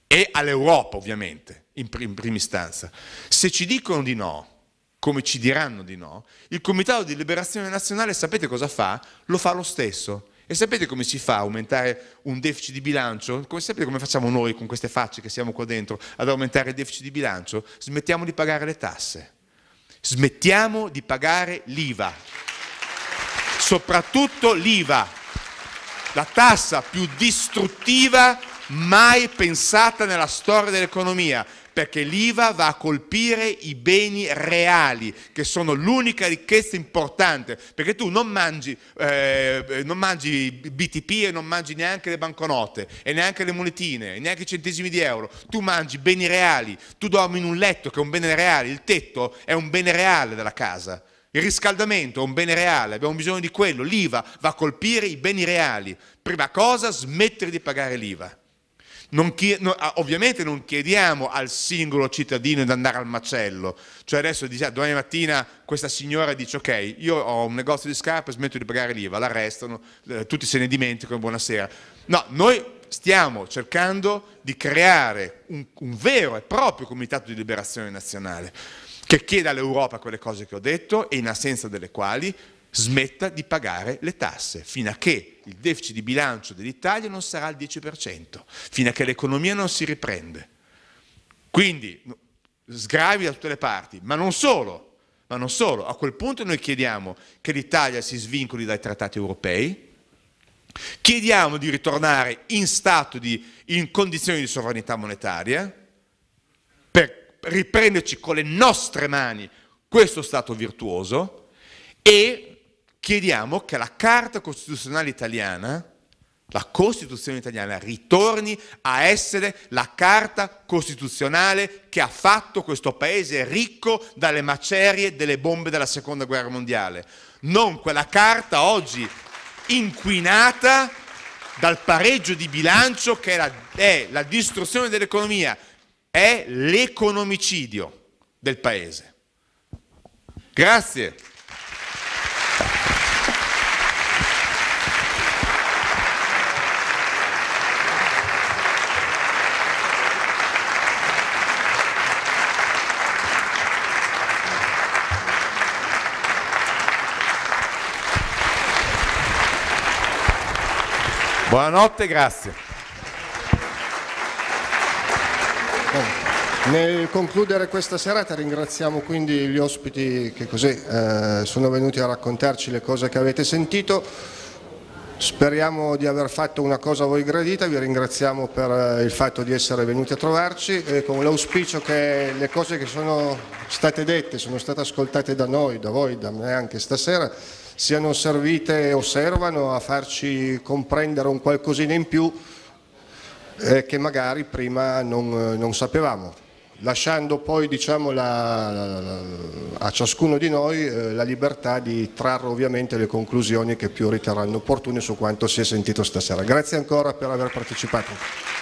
e all'Europa ovviamente, in, prim in prima istanza. Se ci dicono di no, come ci diranno di no, il Comitato di Liberazione Nazionale sapete cosa fa? Lo fa lo stesso, e sapete come si fa a aumentare un deficit di bilancio? Come, sapete come facciamo noi con queste facce che siamo qua dentro ad aumentare il deficit di bilancio? Smettiamo di pagare le tasse. Smettiamo di pagare l'IVA. Soprattutto l'IVA, la tassa più distruttiva mai pensata nella storia dell'economia perché l'IVA va a colpire i beni reali, che sono l'unica ricchezza importante, perché tu non mangi, eh, non mangi BTP e non mangi neanche le banconote, e neanche le monetine, e neanche i centesimi di euro, tu mangi beni reali, tu dormi in un letto che è un bene reale, il tetto è un bene reale della casa. Il riscaldamento è un bene reale, abbiamo bisogno di quello. L'IVA va a colpire i beni reali. Prima cosa, smettere di pagare l'IVA. Non no, ah, ovviamente non chiediamo al singolo cittadino di andare al macello, cioè adesso dice, ah, domani mattina questa signora dice ok, io ho un negozio di scarpe, smetto di pagare l'IVA, l'arrestano, eh, tutti se ne dimenticano, buonasera. No, noi stiamo cercando di creare un, un vero e proprio comitato di liberazione nazionale che chieda all'Europa quelle cose che ho detto e in assenza delle quali smetta di pagare le tasse, fino a che il deficit di bilancio dell'Italia non sarà al 10%, fino a che l'economia non si riprende. Quindi sgravi da tutte le parti, ma non solo, ma non solo. A quel punto noi chiediamo che l'Italia si svincoli dai trattati europei, chiediamo di ritornare in stato di, in condizioni di sovranità monetaria, per riprenderci con le nostre mani questo stato virtuoso e chiediamo che la Carta Costituzionale italiana, la Costituzione italiana, ritorni a essere la Carta Costituzionale che ha fatto questo Paese ricco dalle macerie delle bombe della Seconda Guerra Mondiale. Non quella Carta oggi inquinata dal pareggio di bilancio che è la, è la distruzione dell'economia, è l'economicidio del Paese. Grazie. Buonanotte, grazie. Nel concludere questa serata ringraziamo quindi gli ospiti che così eh, sono venuti a raccontarci le cose che avete sentito. Speriamo di aver fatto una cosa a voi gradita, vi ringraziamo per eh, il fatto di essere venuti a trovarci e con l'auspicio che le cose che sono state dette, sono state ascoltate da noi, da voi, da me anche stasera, siano servite o servano a farci comprendere un qualcosina in più eh, che magari prima non, eh, non sapevamo, lasciando poi diciamo, la, la, a ciascuno di noi eh, la libertà di trarre ovviamente le conclusioni che più riterranno opportune su quanto si è sentito stasera. Grazie ancora per aver partecipato.